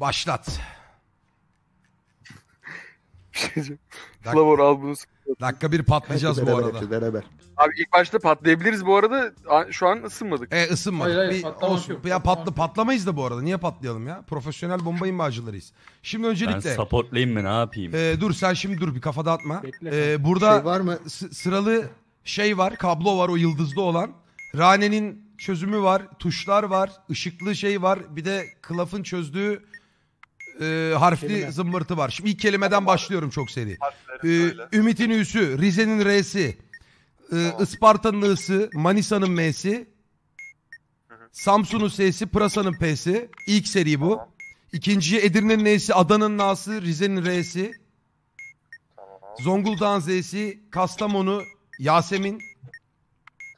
Başlat. Flavor al bunu. Dakika bir patlayacağız bu arada. Beraber. Abi ilk başta patlayabiliriz bu arada. Şu an ısınmadık. E ısınmadık. Hayır, hayır, bir, olsun. Yok. Ya patla patlamayız da bu arada. Niye patlayalım ya? Profesyonel bomba imajcılarıyız. Şimdi öncelikle. Ben supportlayayım mı ne yapayım? E, dur sen şimdi dur bir kafa dağıtma. e, burada şey var mı? sıralı şey var. Kablo var o yıldızlı olan. Rane'nin çözümü var. Tuşlar var. ışıklı şey var. Bir de Klaf'ın çözdüğü e, harfli Kelime. zımbırtı var. Şimdi ilk kelimeden başlıyorum çok seri. E, Ümit'in Ü'sü, Rize'nin R'si, e, Isparta'nın I'sı, Manisa'nın M'si, Samsun'un S'si, Pırasa'nın P'si. İlk seri bu. İkinciye Edirne'nin N'si, Adana'nın A'sı, Rize'nin R'si, Zonguldak'ın Z'si, Kastamonu, Yasemin.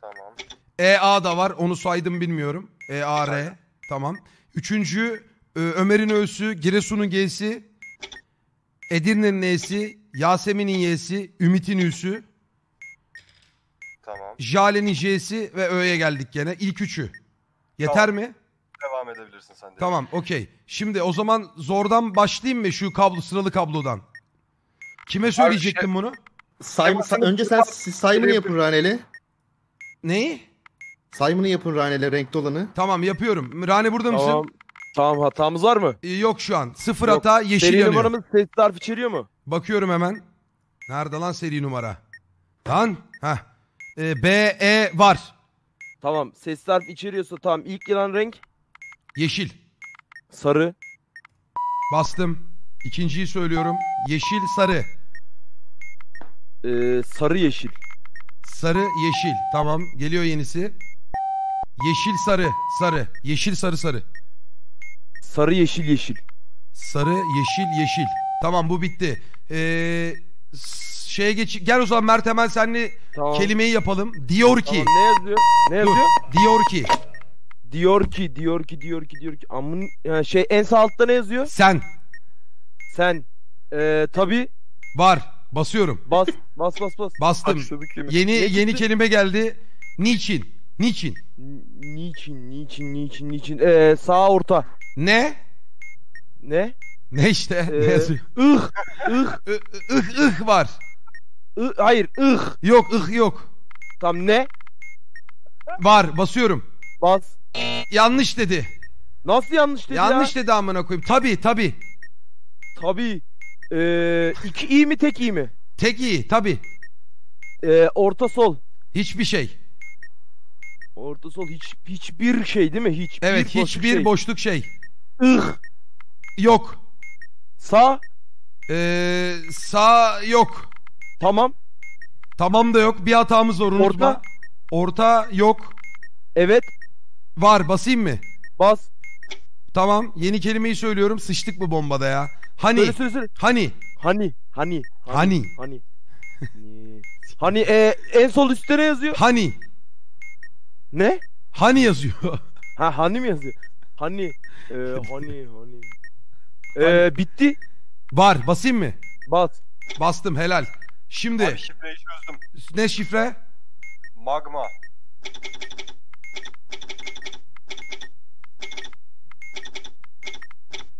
Tamam. EA da var. Onu saydım bilmiyorum. EAR. Tamam. Üçüncü ee, Ömer'in Ö'sü, Giresun'un G'si, Edirne'nin E'si, Yasemin'in Y'si, Ümit'in Ü'sü, Tamam. Jale'nin J'si ve Ö'ye geldik gene. İlk üçü. Yeter Tamam. mi? Devam edebilirsin sen de. Tamam okey. Şimdi o zaman zordan başlayayım mı şu kablo sıralı kablodan? Kime söyleyecektim şey- bunu? Simon, sa- önce sen si- Simon'ı yapın Raneli. Neyi? Simon'ı yapın Raneli renkli olanı. Tamam yapıyorum. Rane burada mısın? Tamam. Tamam hatamız var mı? Ee, Yok şu an. Sıfır Yok. hata yeşil Seri yanıyor. numaramız ses harf içeriyor mu? Bakıyorum hemen. Nerede lan seri numara? Lan. Heh. Ee, B, E var. Tamam ses harf içeriyorsa tamam. İlk yılan renk Yeşil. sarı. Bastım. İkinciyi söylüyorum. Yeşil sarı. Ee, sarı yeşil. Sarı yeşil. Tamam. Geliyor yenisi. Yeşil sarı sarı. Yeşil sarı sarı. Sarı yeşil yeşil. Sarı yeşil yeşil. Tamam bu bitti. Ee, şeye geç gel o zaman Mert hemen senle Tamam. kelimeyi yapalım. Diyor ki. Tamam, ne yazıyor? Ne Dur. yazıyor? Diyor ki. Diyor ki, diyor ki, diyor ki, diyor ki. Amın yani şey en sağ altta ne yazıyor? Sen Sen eee tabi var. Basıyorum. bas bas bas bas. Bastım. Yeni yeni kelime geldi. Niçin? Niçin? N- niçin, niçin, niçin, niçin? Ee, sağ orta. Ne? Ne? Ne işte? Ee, ne yazıyor? Ih, ih. ih, var. I, hayır, ih. Yok, ih yok. Tam ne? Var, basıyorum. Bas. Yanlış dedi. Nasıl yanlış dedi Yanlış ya? dedi amına koyayım. Tabii, tabii. Tabii. Ee, iki iyi mi, tek iyi mi? Tek iyi, tabii. Ee, orta sol. Hiçbir şey. Orta sol hiç hiçbir şey değil mi? Hiçbir evet boşluk hiçbir şey. boşluk şey. Ih. Yok. Sağ. Ee, sağ yok. Tamam. Tamam da yok. Bir hatamız var unutma. Orta. Orta yok. Evet. Var basayım mı? Bas. Tamam yeni kelimeyi söylüyorum. Sıçtık mı bombada ya? Hani. Söyle, söyle, söyle. Hani. Hani. Hani. Hani. Hani. Hani, hani, hani e, en sol üstte ne yazıyor. Hani. Ne? Hani yazıyor. ha hani mi yazıyor? Hani. Ee, hani hani. Ee, bitti. Var basayım mı? Bas. Bastım helal. Şimdi. Abi şifreyi çözdüm. Ne şifre? Magma.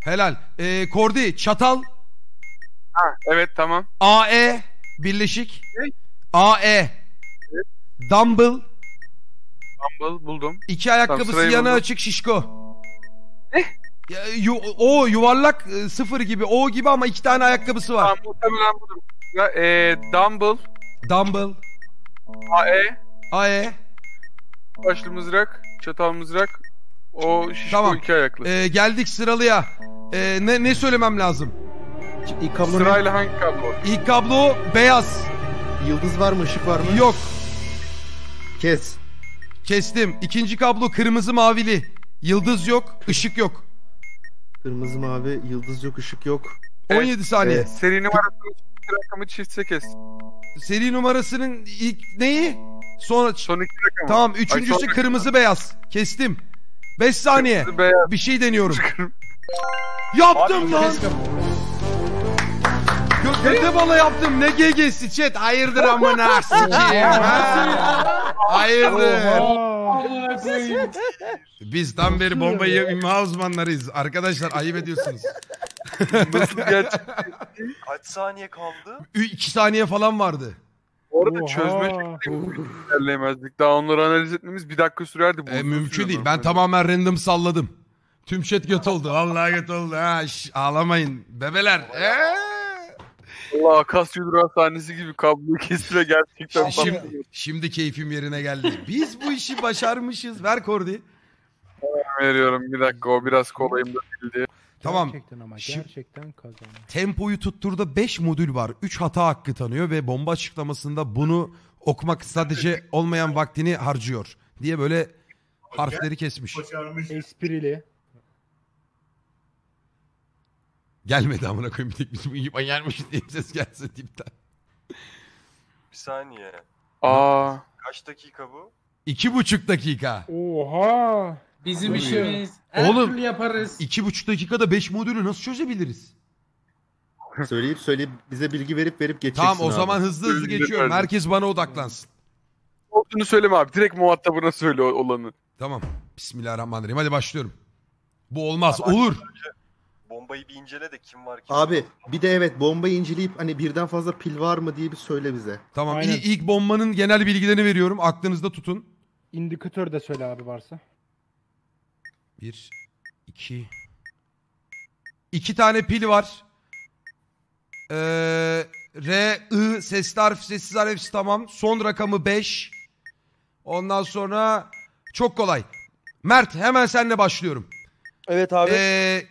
Helal. Ee, Kordi çatal. Ha, evet tamam. AE birleşik. Ne? AE. Evet. Dumble. Dumbbell buldum. İki ayakkabısı tamam, yana açık şişko. Ne? Ya, yu, o yuvarlak e, sıfır gibi o gibi ama iki tane ayakkabısı var. Tamam muhtemelen budur. Ya, e, dumbbell. Dumbbell. AE. AE. E. Başlı mızrak, çatal mızrak. O şişko tamam. iki ayaklı. Ee, geldik sıralıya. Ee, ne, ne söylemem lazım? İlk kablo Sırayla ne? hangi kablo? İlk kablo beyaz. Yıldız var mı, ışık var mı? Yok. Kes. Kestim. İkinci kablo kırmızı mavili. Yıldız yok, ışık yok. Kırmızı mavi, yıldız yok, ışık yok. Evet, 17 saniye. Evet. Seri numarasının rakamı çiftse kes. Seri numarasının ilk neyi? Sonra son iki rakamı. Tamam, üçüncüsü Ay, son kırmızı rakamı. beyaz. Kestim. 5 saniye. Kırmızı, beyaz. Bir şey deniyorum. Yaptım Abi, lan. Kötü bala yaptım. Ne gegesi chat. Hayırdır amına sikeyim. ha? Hayırdır. Biz tam beri bombayı imha uzmanlarıyız. Arkadaşlar ayıp ediyorsunuz. Nasıl gerçek? Kaç saniye kaldı? 2 saniye falan vardı. Orada çözme şekli ilerleyemezdik. Daha onları analiz etmemiz bir dakika sürerdi. E, mümkün değil. Ben tamamen random salladım. Tüm chat göt oldu. Vallahi göt oldu. Ha, ağlamayın. Bebeler. Eee. Allah Akasya Yudur Hastanesi gibi kabloyu kestire gerçekten. Şimdi, şimdi keyfim yerine geldi. Biz bu işi başarmışız. Ver kordi. Veriyorum bir dakika o biraz kolayım da bildi. Tamam. Gerçekten ama Şimdi, gerçekten kazandı. Tempoyu tutturda 5 modül var. 3 hata hakkı tanıyor ve bomba açıklamasında bunu okumak sadece olmayan vaktini harcıyor diye böyle harfleri kesmiş. Başarmış. Esprili. Gelmedi amına koyayım bir tek bizim İban yermiş diye ses gelse dipten. Bir saniye. Aa. Kaç dakika bu? İki buçuk dakika. Oha. Bizim Tabii. işimiz. Her Oğlum, türlü yaparız. İki buçuk dakikada beş modülü nasıl çözebiliriz? Söyleyip söyleyip bize bilgi verip verip geçeceksin Tamam o abi. zaman hızlı hızlı Bilgi geçiyorum. Herkes bana odaklansın. Olduğunu söyleme abi. Direkt muhatabına söyle o- olanı. Tamam. Bismillahirrahmanirrahim. Hadi başlıyorum. Bu olmaz. Olur. Bombayı bir incele de kim var ki? Abi bir de evet bombayı inceleyip hani birden fazla pil var mı diye bir söyle bize. Tamam Aynen. İ- ilk bombanın genel bilgilerini veriyorum. Aklınızda tutun. İndikatör de söyle abi varsa. Bir, iki... İki tane pil var. Ee, R, I, sesli harf, sessiz harf tamam. Son rakamı 5. Ondan sonra çok kolay. Mert hemen senle başlıyorum. Evet abi. Ee,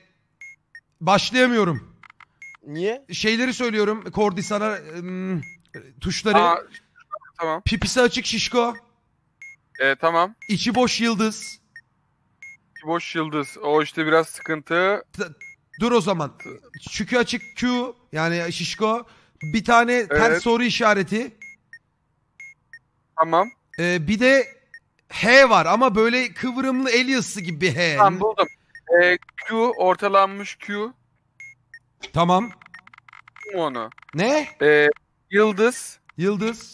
Başlayamıyorum. Niye? Şeyleri söylüyorum. Kordisana ım, tuşları. Aa, tamam. Pipisi açık şişko. E, tamam. İçi boş yıldız. İçi boş yıldız. O işte biraz sıkıntı. T dur o zaman. Çünkü açık Q yani şişko. Bir tane evet. ters soru işareti. Tamam. E, bir de H var ama böyle kıvrımlı Eliası gibi bir H. Tamam buldum. E, Q ortalanmış Q. Tamam. Onu. Ne? E, yıldız. Yıldız.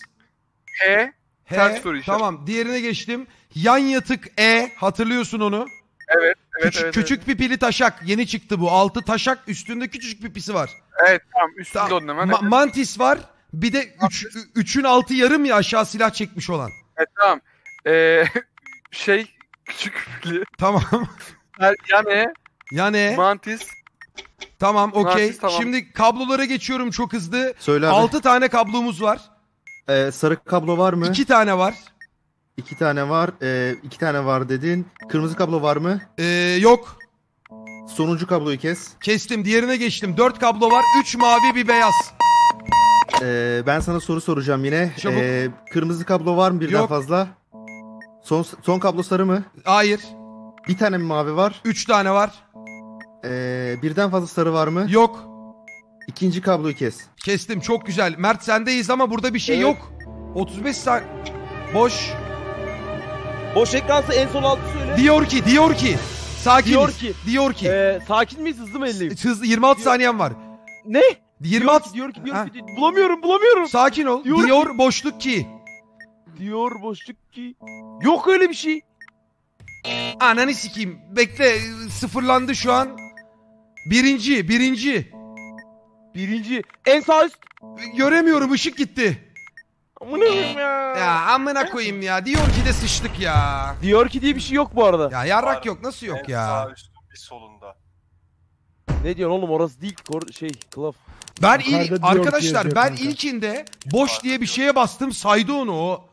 H. H. Ters soru işareti. Tamam diğerine geçtim. Yan yatık E hatırlıyorsun onu. Evet. evet küçük evet, küçük evet. pipili taşak yeni çıktı bu. Altı taşak üstünde küçücük pipisi var. Evet tamam üstünde tamam. onun hemen. Ma- Mantis var. Bir de üç, üçün altı yarım ya aşağı silah çekmiş olan. Evet tamam. Ee, şey küçük pipili. Tamam. Yani, yani Mantis. Tamam okey. tamam. Şimdi kablolara geçiyorum çok hızlı. Söyle abi. 6 tane kablomuz var. Ee, sarı kablo var mı? 2 tane var. 2 tane var. 2 ee, tane var dedin. Kırmızı kablo var mı? Ee, yok. Sonuncu kabloyu kes. Kestim. Diğerine geçtim. 4 kablo var. 3 mavi bir beyaz. Ee, ben sana soru soracağım yine. Ee, kırmızı kablo var mı birden Yok. fazla? Son son kablo sarı mı? Hayır. Bir tane mi mavi var? Üç tane var. Ee, birden fazla sarı var mı? Yok. İkinci kabloyu kes. Kestim çok güzel. Mert sendeyiz ama burada bir şey Evet. yok. 35 saniye. Boş. Boş ekransa en son altı söyle. Diyor ki diyor ki. Sakin. Diyor ki. Diyor ki. Ee, sakin miyiz hızlı mı elleyim? Hızlı 26 Diyor- saniyen var. Ne? Diyor 26 ki diyor ki diyor ki bulamıyorum bulamıyorum. sakin ol. Diyor, Diyor ki- boşluk ki. Diyor boşluk ki. Yok öyle bir şey. Ananı sikeyim. Bekle sıfırlandı şu an. Birinci, birinci. Birinci. En sağ üst. Göremiyorum ışık gitti. Amına koyayım ya. Ya amına koyayım ya. Diyor ki de sıçtık ya. Diyor ki diye bir şey yok bu arada. Ya yarrak Var. yok nasıl yok en ya. sağ üstün bir solunda. Ne diyorsun oğlum orası değil kor- şey kılıf. Ben ilk arkadaşlar ben ilkinde boş diye bir şeye bastım saydı onu o.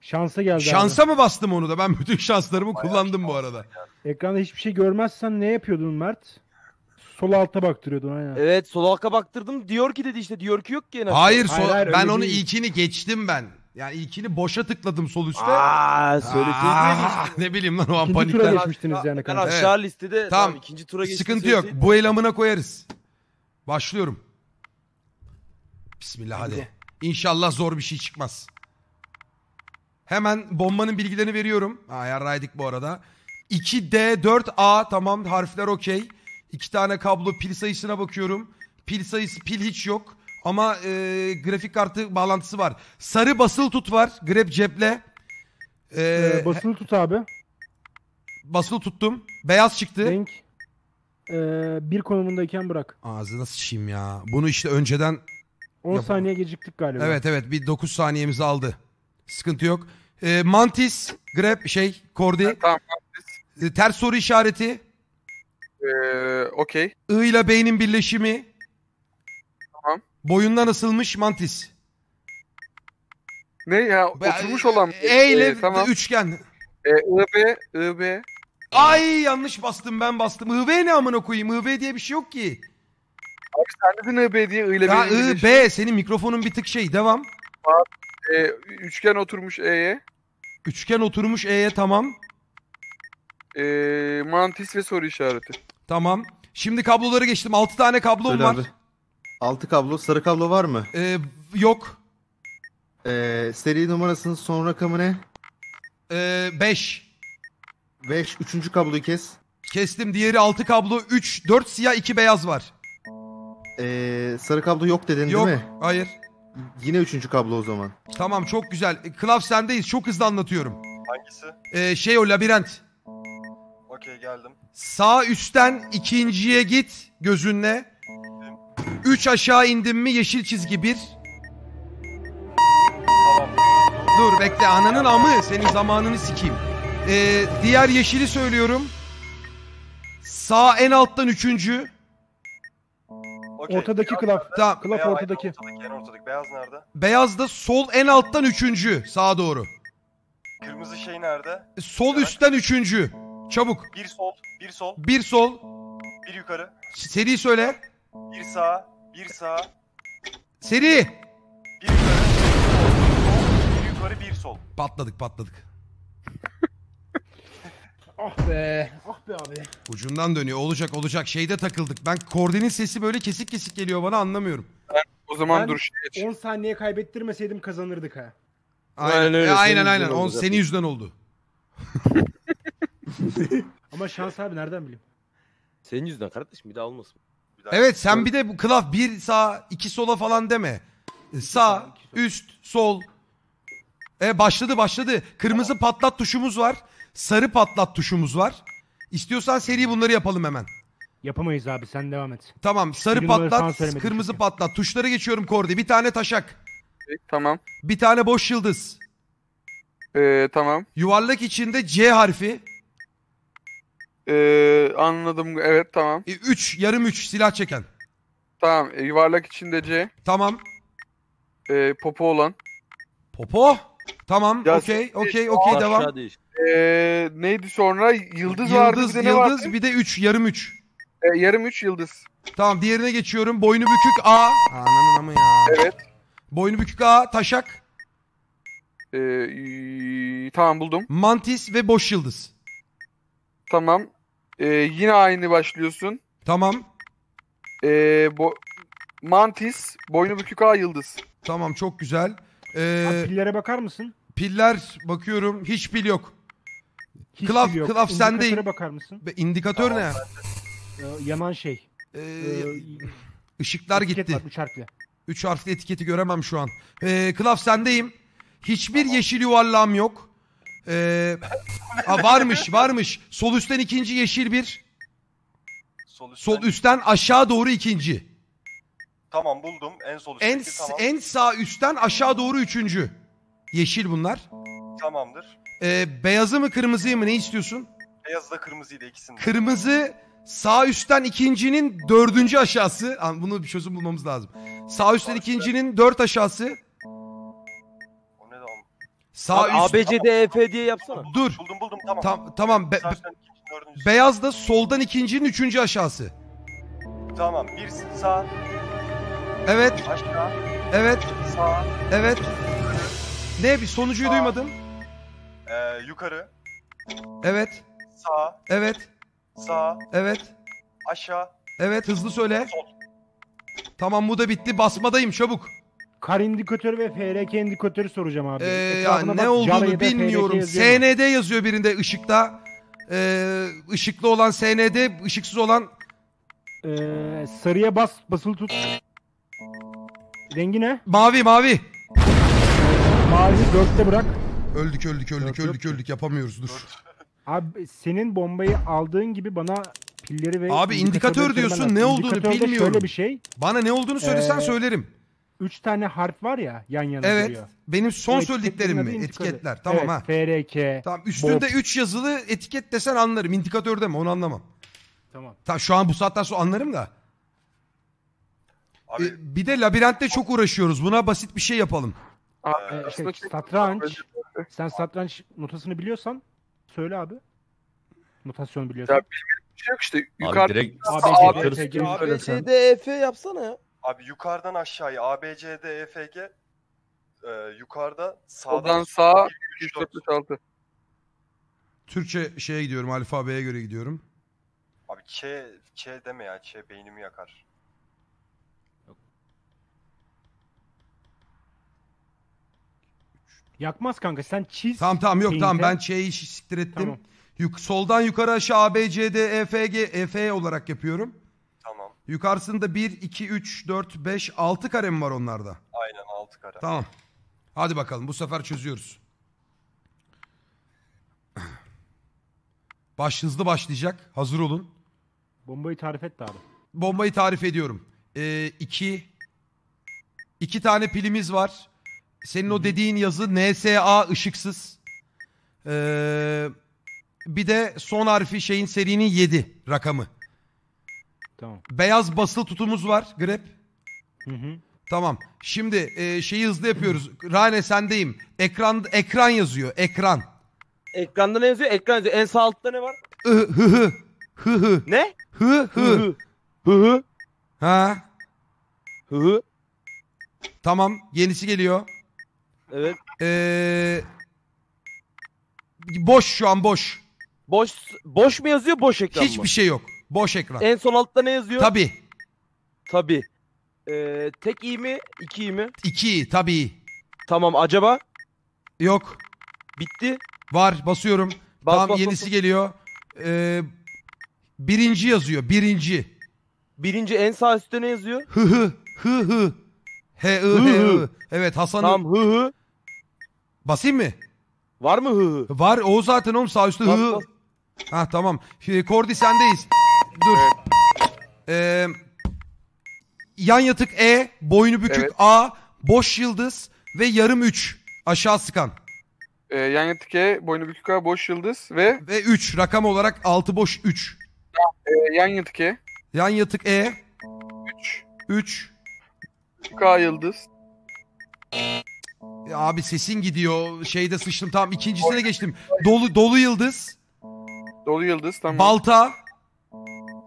Şansa geldi. Şansa abi. mı bastım onu da? Ben bütün şanslarımı Bayağı kullandım bu arada. Ekranda hiçbir şey görmezsen ne yapıyordun Mert? Sol alta baktırıyordun aynen. Evet sol alta baktırdım. Diyor ki dedi işte diyor ki yok ki. En Hayır, sol, Hayır, ben onu değil. ilkini geçtim ben. Yani ilkini boşa tıkladım sol üstte. Aa, söylediğin Aa, ne bileyim lan o an İkinci tura panikten. geçmiştiniz yani Ben kanka. aşağı listede tamam. Tamam. ikinci tura geçtim. Sıkıntı yok. Bu elamına koyarız. Başlıyorum. Bismillah hadi. İnşallah zor bir şey çıkmaz. Hemen bombanın bilgilerini veriyorum. Ayarlaydık bu arada. 2D4A tamam harfler okey. İki tane kablo pil sayısına bakıyorum. Pil sayısı pil hiç yok. Ama e, grafik kartı bağlantısı var. Sarı basılı tut var. Grab ceple. Ee, Ee, basılı tut abi. basılı tuttum. Beyaz çıktı. Renk. Ee, bir konumundayken bırak. Ağzı nasıl şişeyim ya. Bunu işte önceden 10 Yapalım. saniye geciktik galiba. evet evet bir 9 saniyemizi aldı. Sıkıntı yok. E, mantis, grep şey, kordi. Tamam. E, ters soru işareti. Ee, Okey. I ile beynin birleşimi. Tamam. Boyundan asılmış mantis. Ne ya? Oturmuş olan. E ile e, e tamam. üçgen. E, IB, IB. Ay yanlış bastım ben bastım. I B ne amına koyayım? B diye bir şey yok ki. Abi sen dedin IB diye I ile beynin birleşimi. B senin mikrofonun bir tık şey. Devam. Abi, e, üçgen oturmuş E'ye. Üçgen oturmuş E'ye tamam. E, mantis ve soru işareti. Tamam. Şimdi kabloları geçtim. Altı tane kablom Söyle var. Abi. 6 kablo. Sarı kablo var mı? Ee, yok. Ee, seri numarasının son rakamı ne? 5. E, beş. 5. Üçüncü kabloyu kes. Kestim. Diğeri altı kablo. Üç, dört siyah, iki beyaz var. Ee, sarı kablo yok dedin yok. değil mi? Yok. Hayır. Yine üçüncü kablo o zaman. Tamam çok güzel. E, Klav sendeyiz. Çok hızlı anlatıyorum. Hangisi? Ee, şey o labirent. Okey geldim. Sağ üstten ikinciye git gözünle. Üç aşağı indim mi yeşil çizgi bir. Dur bekle ananın amı senin zamanını sikeyim. Ee, diğer yeşili söylüyorum. Sağ en alttan üçüncü. Okey. Ortadaki Veya- klaf. Tamam. Klaf ortadaki. ortadaki. Beyaz nerede? Beyaz da sol en alttan üçüncü sağa doğru. Kırmızı şey nerede? Sol Evet. üstten üçüncü. Çabuk. Bir sol, bir sol, Bir sol. bir yukarı, Seri söyle. bir sağ, bir sağ. Seri. bir yukarı, bir sol, Patladık patladık. Ah be. Ah be abi. Ucundan dönüyor. Olacak olacak. Şeyde takıldık. Ben kordinin sesi böyle kesik kesik geliyor bana anlamıyorum. O zaman ben dur şeye geç. 10 saniye kaybettirmeseydim kazanırdık ha. Aynen öyle. E, aynen aynen. On, seni yüzden oldu. Ama şans abi nereden bileyim? Senin yüzden kardeşim bir daha olmasın. evet sen bir de bu kılaf bir sağ iki sola falan deme. Sağ, üst, sol. E başladı başladı. Kırmızı patlat tuşumuz var. Sarı patlat tuşumuz var. İstiyorsan seri bunları yapalım hemen. Yapamayız abi sen devam et. Tamam sarı Birini patlat, kırmızı çünkü. patlat. Tuşlara geçiyorum Kordi. Bir tane taşak. tamam. Bir tane boş yıldız. Ee, tamam. Yuvarlak içinde C harfi. Ee, anladım. Evet tamam. 3 e, yarım 3 silah çeken. Tamam. E, yuvarlak içinde C. Tamam. Ee, popo olan. Popo? Tamam. Ya Okey. sen- Okey. Okey. Devam. Ee, neydi sonra? Yıldız, vardı. Yıldız, bir de ne yıldız bir de 3 yarım 3. E, yarım 3 yıldız. Tamam diğerine geçiyorum. Boynu bükük A. Ananın amı ya. Evet. Boynu bükük A. Taşak. E, y- tamam buldum. Mantis ve boş yıldız. Tamam. E, yine aynı başlıyorsun. Tamam. E, bo Mantis, boynu bükük A yıldız. Tamam çok güzel. E, Abi pillere bakar mısın? piller bakıyorum. Hiç pil yok. Hiç Klaf- pil yok. klaf sendeyim. İndikatöre bakar mısın? Be, indikatör ne? Ee, Yaman şey. Ee, Işıklar e, gitti. Var, üç harfli. Üç harfli etiketi göremem şu an. Ee, Klaf sendeyim. Hiçbir tamam. yeşil yuvarlağım yok. Ee, varmış varmış. Sol üstten ikinci yeşil bir. Sol üstten, sol üstten aşağı doğru ikinci. Tamam buldum. En sol üstten. en, tamam. En sağ üstten aşağı doğru üçüncü. Yeşil bunlar. Tamamdır. Ee, beyazı mı kırmızıyı mı ne istiyorsun? Beyazı da kırmızıydı ikisinde. Kırmızı Sağ üstten ikincinin dördüncü aşağısı. Abi Bunu bir çözüm bulmamız lazım. Sağ üstten ikincinin dört aşağısı. O ne lan? Sağ üst... ABCDEF diye yapsana. Dur. Buldum buldum tamam. Tam, tamam. Be- be- beyaz da soldan ikincinin üçüncü aşağısı. Tamam. Bir sağ, Evet. Başka. Evet. sağ, Evet. Ne? Bir sonucuyu Sağ. duymadım. e, ee, yukarı, Evet. sağ, Evet. Sağ. Evet. Aşağı. Evet hızlı söyle. Sol. Tamam bu da bitti. Basmadayım çabuk. Kar indikatörü ve FRK indikatörü soracağım abi. Ee, Etrafına ne bak, olduğunu bilmiyorum. FRK yazıyor mu? SND yazıyor birinde ışıkta. Ee, ışıklı olan SND, ışıksız olan Ee, sarıya bas, basılı tut. Rengi ne? mavi mavi. Mavi dörtte bırak. Öldük öldük öldük Yok, yok. öldük öldük yapamıyoruz dur. Abi senin bombayı aldığın gibi bana pilleri ve... Abi indikatör diyorsun ne olduğunu bilmiyorum. şöyle bir şey. Bana ne olduğunu söylesen Ee, söylerim. Üç tane harf var ya yan yana Evet. duruyor. Benim son etiketlerin söylediklerim mi? Etiketler. Tamam evet, ha. FRK. Tamam üstünde Bob. 3 yazılı etiket desen anlarım. İndikatörde deme, Onu anlamam. Tamam. Ta şu an bu saatten sonra anlarım da. Abi E, bir de labirentte çok uğraşıyoruz. Buna basit bir şey yapalım. Ee, şey, satranç. Şey. Sen satranç notasını biliyorsan Söyle abi. Mutasyon biliyorsun. Ya bilmediğim bir şey yok işte. Yukarı... Abi direkt D E F yapsana ya. Abi yukarıdan aşağıya A B C D e, F G e, yukarıda sağdan Odan sağa 346. Türkçe şeye gidiyorum alfabeye göre gidiyorum. Abi Ç, Ç deme ya Ç beynimi yakar. Yakmaz kanka sen çiz. Tamam tamam yok tamam ben çeyi siktir ettim. Tamam. Yuk, soldan yukarı aşağı A, B, C, D, E, F, G, E, F olarak yapıyorum. Tamam. Yukarısında 1, 2, 3, 4, 5, 6 kare mi var onlarda? Aynen 6 kare. Tamam. Hadi bakalım bu sefer çözüyoruz. Baş hızlı başlayacak. Hazır olun. Bombayı tarif et de abi. Bombayı tarif ediyorum. Ee, iki, iki tane pilimiz var. Senin o dediğin yazı NSA ışıksız. Ee, bir de son harfi şeyin serinin 7 rakamı. Tamam. Beyaz basılı tutumuz var. Grep. Hı hı. Tamam. Şimdi e, şeyi hızlı yapıyoruz. Rane sendeyim. Ekran ekran yazıyor. Ekran. Ekranda ne yazıyor? Ekran yazıyor. En sağ altta ne var? hı hı. Hı hı. Ne? Hı hı. Hı hı. Hı hı. Ha. Hı hı. Tamam. Yenisi geliyor. Evet. Ee, boş şu an boş. Boş boş mu yazıyor boş ekran Hiçbir mı? şey yok. Boş ekran. En son altta ne yazıyor? Tabi. Tabi. Ee, tek iyi mi? İki iyi mi? İki tabi. Tamam acaba? Yok. Bitti. Var basıyorum. Bas, tamam bas, yenisi bas. geliyor. Ee, birinci yazıyor birinci. Birinci en sağ üstte ne yazıyor? Hı hı. Hı hı. He ı he ı. Evet Hasan'ın. Tamam hı hı. Basayım mı? Var mı hı hı? Var o zaten oğlum sağ üstte Bas, hı hı. Ha tamam. Şimdi ee, Kordi sendeyiz. Dur. Ee, yan yatık E, boynu bükük Evet. A, boş yıldız ve yarım 3. Aşağı sıkan. Ee, yan yatık E, boynu bükük A, boş yıldız ve Ve 3 rakam olarak 6 boş 3. e, yan yatık E, Yan yatık E, 3, 3, K yıldız. Ya e, abi sesin gidiyor. Şeyde sıçtım. Tamam ikincisine geçtim. Dolu dolu yıldız. Dolu yıldız tamam. Balta.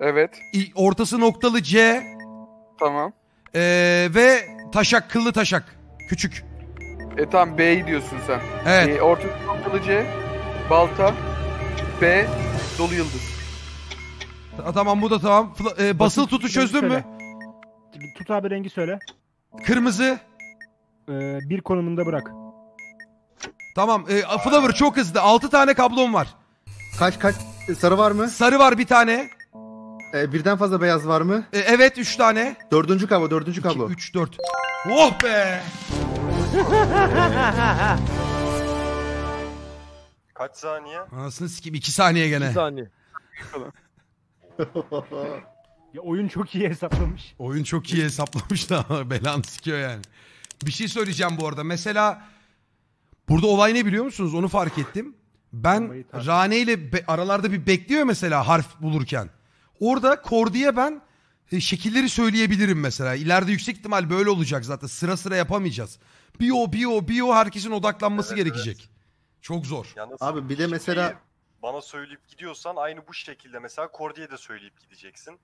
Evet. Ortası noktalı C. Tamam. ee, ve taşak. Kıllı taşak. Küçük. E tamam B diyorsun sen. Evet. E, orta noktalı C. Balta. B. Dolu yıldız. Tamam bu da tamam. Fla- e, basılı tutu çözdün mü? Tut abi rengi söyle. Kırmızı e, bir konumunda bırak. Tamam. E, Flower çok hızlı. 6 tane kablom var. Kaç kaç e, sarı var mı? Sarı var bir tane. E, birden fazla beyaz var mı? E, evet 3 tane. Dördüncü kablo, dördüncü kablo. 3, 4. Oh be! Kaç saniye? Anasını sikeyim 2 saniye gene. 2 saniye. ya oyun çok iyi hesaplamış. Oyun çok iyi hesaplamış da belanı sikiyor yani. Bir şey söyleyeceğim bu arada. Mesela burada olay ne biliyor musunuz? Onu fark ettim. Ben Rane ile be- aralarda bir bekliyor mesela harf bulurken. Orada Kordi'ye ben e, şekilleri söyleyebilirim mesela. İleride yüksek ihtimal böyle olacak zaten. Sıra sıra yapamayacağız. Bio, bio, bio herkesin odaklanması Evet, gerekecek. Çok zor. Yalnız Abi bir de mesela- bana söyleyip gidiyorsan aynı bu şekilde mesela Kordi'ye de söyleyip gideceksin.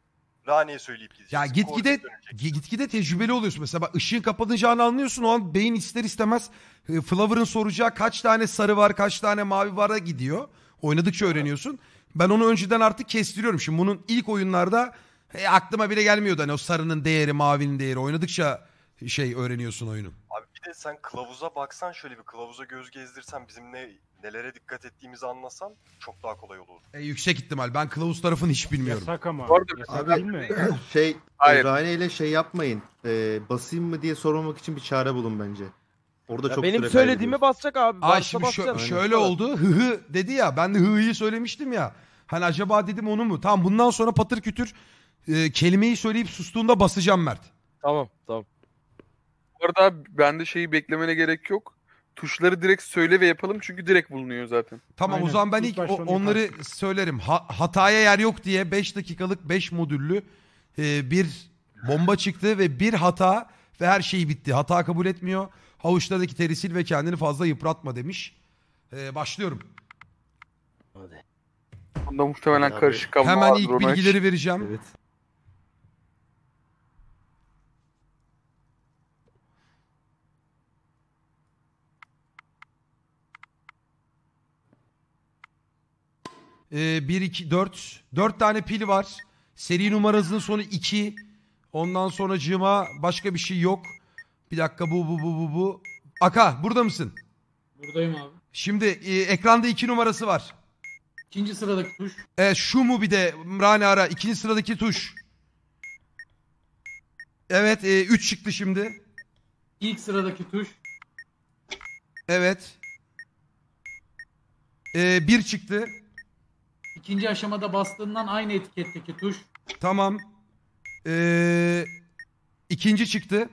Rane'ye söyleyip gideceksin. Ya gitgide gitgide tecrübeli oluyorsun. Mesela bak ışığın kapanacağını anlıyorsun. O an beyin ister istemez e, Flower'ın soracağı kaç tane sarı var, kaç tane mavi var da gidiyor. Oynadıkça öğreniyorsun. Ben onu önceden artık kestiriyorum. Şimdi bunun ilk oyunlarda e, aklıma bile gelmiyordu. Hani o sarının değeri, mavinin değeri. Oynadıkça e, şey öğreniyorsun oyunu. Abi bir de sen kılavuza baksan şöyle bir kılavuza göz gezdirsen bizim ne nelere dikkat ettiğimizi anlasan çok daha kolay olur. E, yüksek ihtimal. Ben kılavuz tarafını hiç bilmiyorum. Yasak ama. Orada yasak abi, değil mi? şey, Hayır. Rane ile şey yapmayın. E, basayım mı diye sormamak için bir çare bulun bence. Orada ya çok benim söylediğimi basacak abi. Aa, şimdi şö- şöyle oldu. Hı hı dedi ya. Ben de hı hı'yı söylemiştim ya. Hani acaba dedim onu mu? Tamam bundan sonra patır kütür e, kelimeyi söyleyip sustuğunda basacağım Mert. Tamam tamam. Bu arada ben de şeyi beklemene gerek yok tuşları direkt söyle ve yapalım çünkü direkt bulunuyor zaten. Tamam Aynen. o zaman ben ilk, ilk onları yaparsın. söylerim. Ha, hataya yer yok diye 5 dakikalık 5 modüllü e, bir bomba çıktı ve bir hata ve her şey bitti. Hata kabul etmiyor. Havuçlardaki terisil ve kendini fazla yıpratma demiş. E, başlıyorum. Hadi. Bunda muhtemelen Hadi. karışık ama Hemen ilk bilgileri vereceğim. Evet. Ee, 1, 2, 4. 4 tane pil var. Seri numarasının sonu 2. Ondan sonra cıma başka bir şey yok. Bir dakika bu bu bu bu bu. Aka burada mısın? Buradayım abi. Şimdi e, ekranda 2 numarası var. İkinci sıradaki tuş. E, şu mu bir de Rani ara. İkinci sıradaki tuş. Evet 3 e, üç çıktı şimdi. İlk sıradaki tuş. Evet. E, bir çıktı. İkinci aşamada bastığından aynı etiketteki tuş. Tamam. Ee, ikinci çıktı.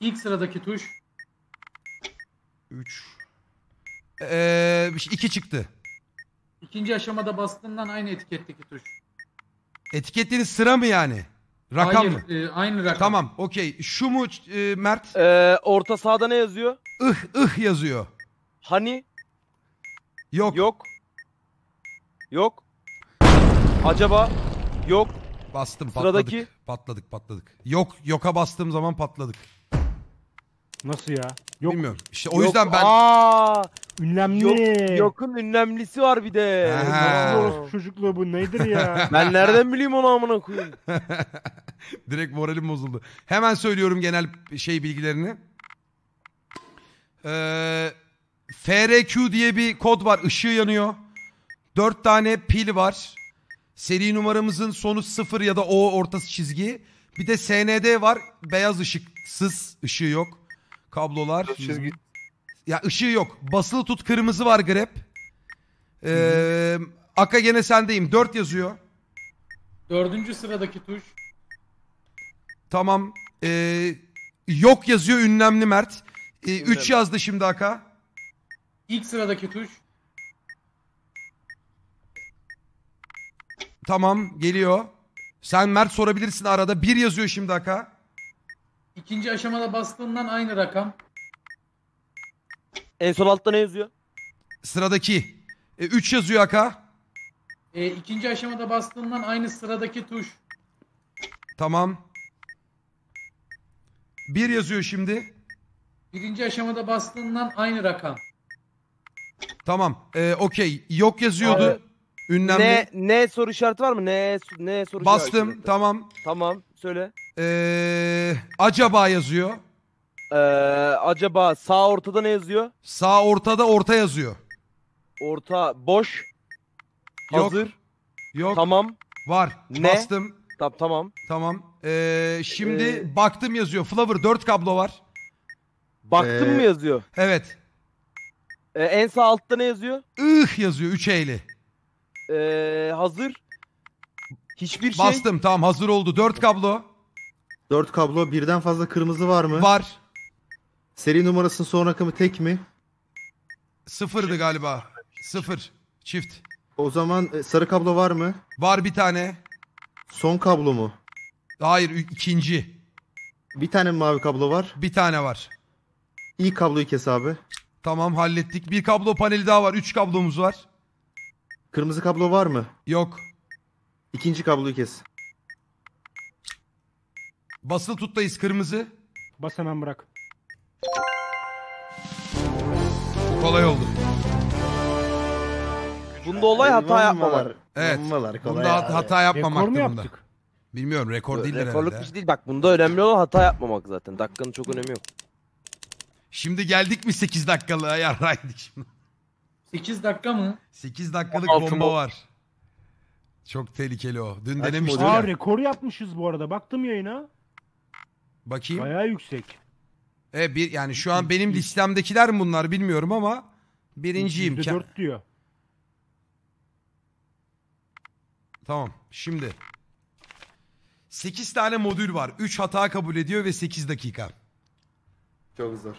İlk sıradaki tuş. Üç. Ee, iki çıktı. İkinci aşamada bastığından aynı etiketteki tuş. Etiketlerin sıra mı yani? Rakam Hayır, mı? e, aynı rakam. Tamam okey. Şu mu e, Mert? Ee, orta sağda ne yazıyor? Ih ih yazıyor. Hani? Yok. Yok. Yok. Acaba? Yok. Bastım Sıradaki- patladık. Patladık patladık. Yok yoka bastığım zaman patladık. Nasıl ya? Yok. Bilmiyorum. İşte o Yok. yüzden ben Aa, Ünlemli. yok, yokun ünlemlisi var bir de. Ha. Nasıl çocukluğu bu nedir ya? Ben nereden bileyim onu amına koyayım? direkt moralim bozuldu. Hemen söylüyorum genel şey bilgilerini. Ee, FRQ diye bir kod var. Işığı yanıyor. 4 tane pil var. Seri numaramızın sonu 0 ya da O ortası çizgi. Bir de SND var. Beyaz ışıksız. ışığı yok. Kablolar. Çizgi. Ya ışığı yok. Basılı tut kırmızı var grep. Ee, Aka gene sendeyim. 4 yazıyor. Dördüncü sıradaki tuş. Tamam. Ee, yok yazıyor ünlemli Mert. 3 ee, Ünlem. yazdı şimdi Aka. İlk sıradaki tuş. Tamam geliyor. Sen Mert sorabilirsin arada. Bir yazıyor şimdi Aka. İkinci aşamada bastığından aynı rakam. En son altta ne yazıyor? Sıradaki. E, üç yazıyor Aka. E, ikinci aşamada bastığından aynı sıradaki tuş. Tamam. Bir yazıyor şimdi. Birinci aşamada bastığından aynı rakam. Tamam. E, Okey. Yok yazıyordu. Evet. Ünlemli. Ne ne soru işareti var mı? Ne ne soru Bastım işareti. tamam. Tamam söyle. Ee, acaba yazıyor. Ee, acaba sağ ortada ne yazıyor? Sağ ortada orta yazıyor. Orta boş. Yok. Hazır. Yok. Tamam. Var. Ne? Bastım. Tam, tamam. Tamam. Ee, şimdi ee, baktım yazıyor. Flower 4 kablo var. Baktım ee, mı yazıyor? Evet. Ee, en sağ altta ne yazıyor? Ih yazıyor 3 eyli. Ee, hazır. Hiçbir şey. Bastım tamam hazır oldu. dört kablo. Dört kablo birden fazla kırmızı var mı? Var. Seri numarasının son rakamı tek mi? Sıfırdı galiba. Sıfır. Çift. O zaman e, sarı kablo var mı? Var bir tane. Son kablo mu? Hayır ikinci. Bir tane mavi kablo var? Bir tane var. İlk kabloyu kes abi. Tamam hallettik. Bir kablo paneli daha var. Üç kablomuz var. Kırmızı kablo var mı? Yok. İkinci kabloyu kes. Basılı tuttayız kırmızı. Bas hemen bırak. kolay oldu. Bunda olay hata yapmamak. Evet. Bombalar kolay Bunda hat- abi. hata Rekor mu durumunda. yaptık? Bilmiyorum rekor değil Rekorluk bir şey değil. Bak bunda önemli olan hata yapmamak zaten. Dakikanın çok önemi yok. Şimdi geldik mi 8 dakikalığa yarraydık şimdi. 8 dakika mı? 8 dakikalık Altın bomba bol. var. Çok tehlikeli o. Dün Kaç denemiştim. Aa rekor yapmışız bu arada. Baktım yayına. Bakayım. Bayağı yüksek. E bir yani şu an benim listemdekiler mi bunlar bilmiyorum ama birinciyim. %4 diyor. Tamam. Şimdi 8 tane modül var. 3 hata kabul ediyor ve 8 dakika. Çok zor.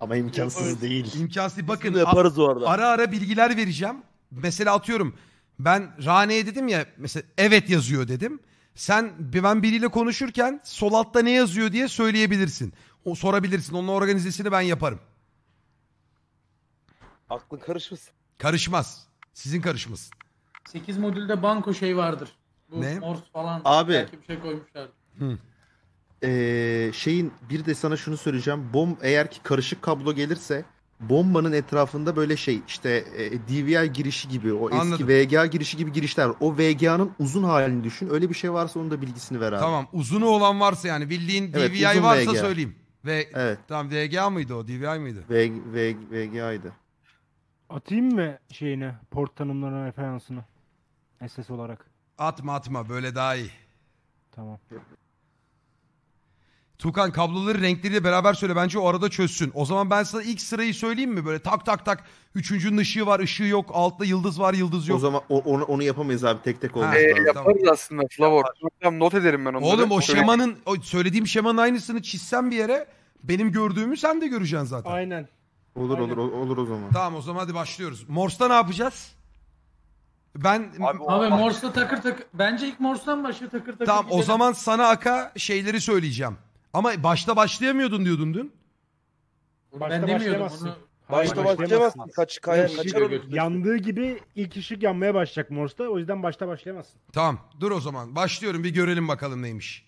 Ama imkansız evet. değil. İmkansız. Bakın yaparız orada. ara ara bilgiler vereceğim. Mesela atıyorum ben Rane'ye dedim ya mesela evet yazıyor dedim. Sen ben biriyle konuşurken sol altta ne yazıyor diye söyleyebilirsin. O sorabilirsin. Onun organizesini ben yaparım. Aklın karışmasın. Karışmaz. Sizin karışmasın. 8 modülde banko şey vardır. Bu ne? Morse falan. Abi. Belki bir şey koymuşlar. Hı. Ee, şeyin bir de sana şunu söyleyeceğim. Bom eğer ki karışık kablo gelirse bombanın etrafında böyle şey işte e, DVI girişi gibi o eski VGA girişi gibi girişler. O VGA'nın uzun halini düşün. Öyle bir şey varsa onun da bilgisini ver abi. Tamam uzunu olan varsa yani bildiğin DVI uzun varsa VGA. söyleyeyim. Ve Evet. tamam DGA mıydı o DVI mıydı? V, v, VGA'ydı. Atayım mı şeyine Port tanımlarına referansını. SS olarak. Atma atma böyle daha iyi. Tamam. Tukan kabloları renkleriyle beraber söyle bence o arada çözsün. O zaman ben sana ilk sırayı söyleyeyim mi? Böyle tak tak tak. Üçüncünün ışığı var, ışığı yok. Altta yıldız var, yıldız yok. O zaman o- onu, onu yapamayız abi tek tek olmaz. Ee, lazım. yaparız tamam. aslında Flavor. Tamam, not ederim ben onu. Oğlum o şemanın, o söylediğim şemanın aynısını çizsem bir yere benim gördüğümü sen de göreceksin zaten. Aynen. Olur olur olur o zaman. Tamam o zaman hadi başlıyoruz. Mors'ta ne yapacağız? Ben Abi, o- Abi Morse'la takır takır. Bence ilk Morse'dan başlıyor takır takır. tamam o zaman sana aka şeyleri söyleyeceğim. Ama başta başlayamıyordun diyordun dün. Başta ben demiyordum başlayamazsın. onu. Başta başlayamazsın. Kaç, kaya, Işığı Yandığı gibi ilk ışık yanmaya başlayacak Morse'da. O yüzden başta başlayamazsın. Tamam dur o zaman. Başlıyorum bir görelim bakalım neymiş.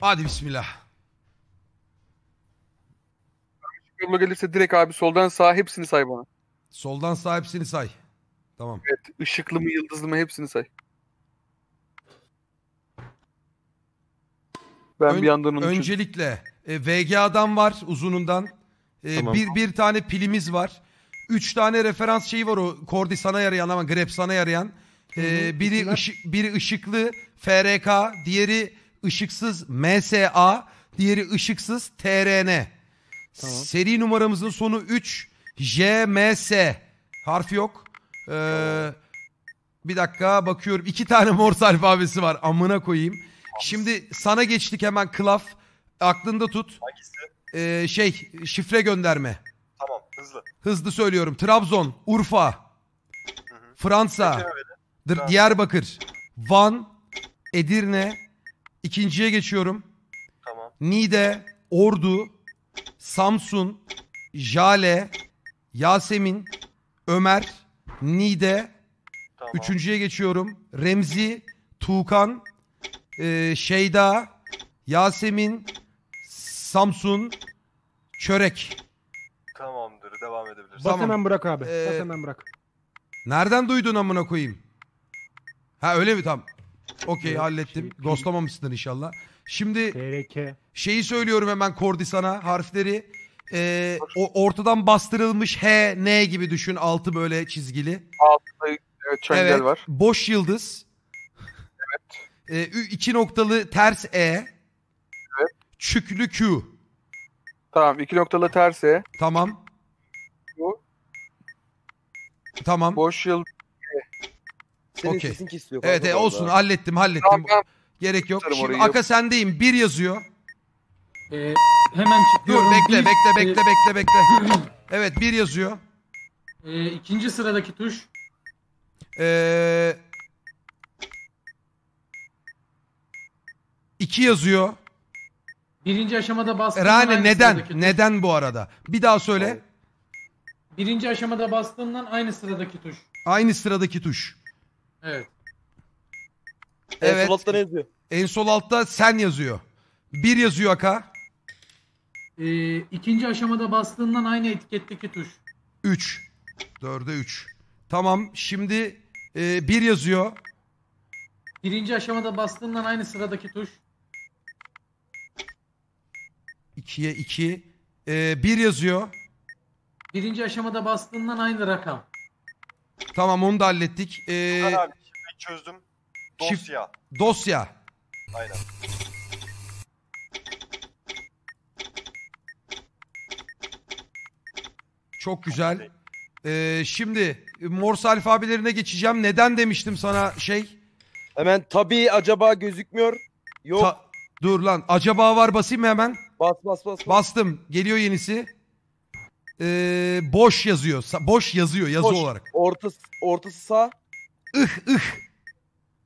Hadi bismillah. yoluna gelirse direkt abi soldan sağa hepsini say bana. Soldan sağa hepsini say. Tamam. Evet, ışıklı mı yıldızlı mı hepsini say. Ben Ön, bir yandan onun için- Öncelikle e, VGA'dan var uzunundan. E, Tamam. Bir bir tane pilimiz var. Üç tane referans şeyi var o Kordi sana yarayan ama Grep sana yarayan. E, biri, ışı- biri ışıklı FRK, diğeri ışıksız MSA, diğeri ışıksız TRN. Seri numaramızın sonu 3 JMS. Harfi yok. Ee, bir dakika bakıyorum. iki tane Morse alfabesi var. Amına koyayım. Şimdi sana geçtik hemen Klaf. Aklında tut. Hangisi? Ee, şey şifre gönderme. Tamam hızlı. Hızlı söylüyorum. Trabzon, Urfa, Fransa, Dır- Tamam. Diyarbakır, Van, Edirne. İkinciye geçiyorum. Tamam. Nide, Ordu, Samsun, Jale, Yasemin, Ömer, Nide. Tamam. Üçüncüye geçiyorum. Remzi, Tuğkan, e, Şeyda, Yasemin, Samsun, Çörek. Tamamdır devam edebilirsin. Bas Tamam. hemen bırak abi. Ee, Bas hemen bırak. Nereden duydun amına koyayım? Ha öyle mi tam? Okey hallettim. şimdi- şey Ghostlamamışsındır inşallah. Şimdi TRK. şeyi söylüyorum hemen Kordi sana harfleri. E, o ortadan bastırılmış H, N gibi düşün. Altı böyle çizgili. Altı Evet, çöngel var. Boş yıldız. Evet. E, iki noktalı ters E. Evet. Çüklü Q. Tamam iki noktalı ters E. Tamam. Bu. Tamam. Boş yıl. Senin okay. sesin Evet e, olsun hallettim hallettim. Tamam, tamam. Gerek yok. Şimdi orayı. Aka sendeyim. Bir yazıyor. Ee, hemen çıkıyorum. Dur bekle bir, bekle bekle e... bekle bekle. evet bir yazıyor. Ee, ikinci sıradaki tuş. Ee, 2 yazıyor. Birinci aşamada bastığın Rane neden? Neden bu arada? Bir daha söyle. Birinci aşamada bastığından aynı sıradaki tuş. Aynı sıradaki tuş. Evet. En sol altta ne yazıyor? En sol altta sen yazıyor. Bir yazıyor Aka. Ee, ikinci aşamada bastığından aynı etiketteki tuş. Üç. 4'e üç. Tamam şimdi e, bir yazıyor. Birinci aşamada bastığından aynı sıradaki tuş. 2'ye 2. Ee, 1 yazıyor. Birinci aşamada bastığından aynı rakam. Tamam onu da hallettik. Ee, abi şifreyi çözdüm. Dosya. dosya. Aynen. Çok güzel. Ee, şimdi e, Morse alfabelerine geçeceğim. Neden demiştim sana şey? Hemen tabii acaba gözükmüyor. Yok. Ta- dur lan. Acaba var basayım mı hemen? Bas bas bas. Bastım. Geliyor yenisi. Ee, boş yazıyor. Sa- boş yazıyor yazı Boş. olarak. Ortası, ortası sağ. Ih ih.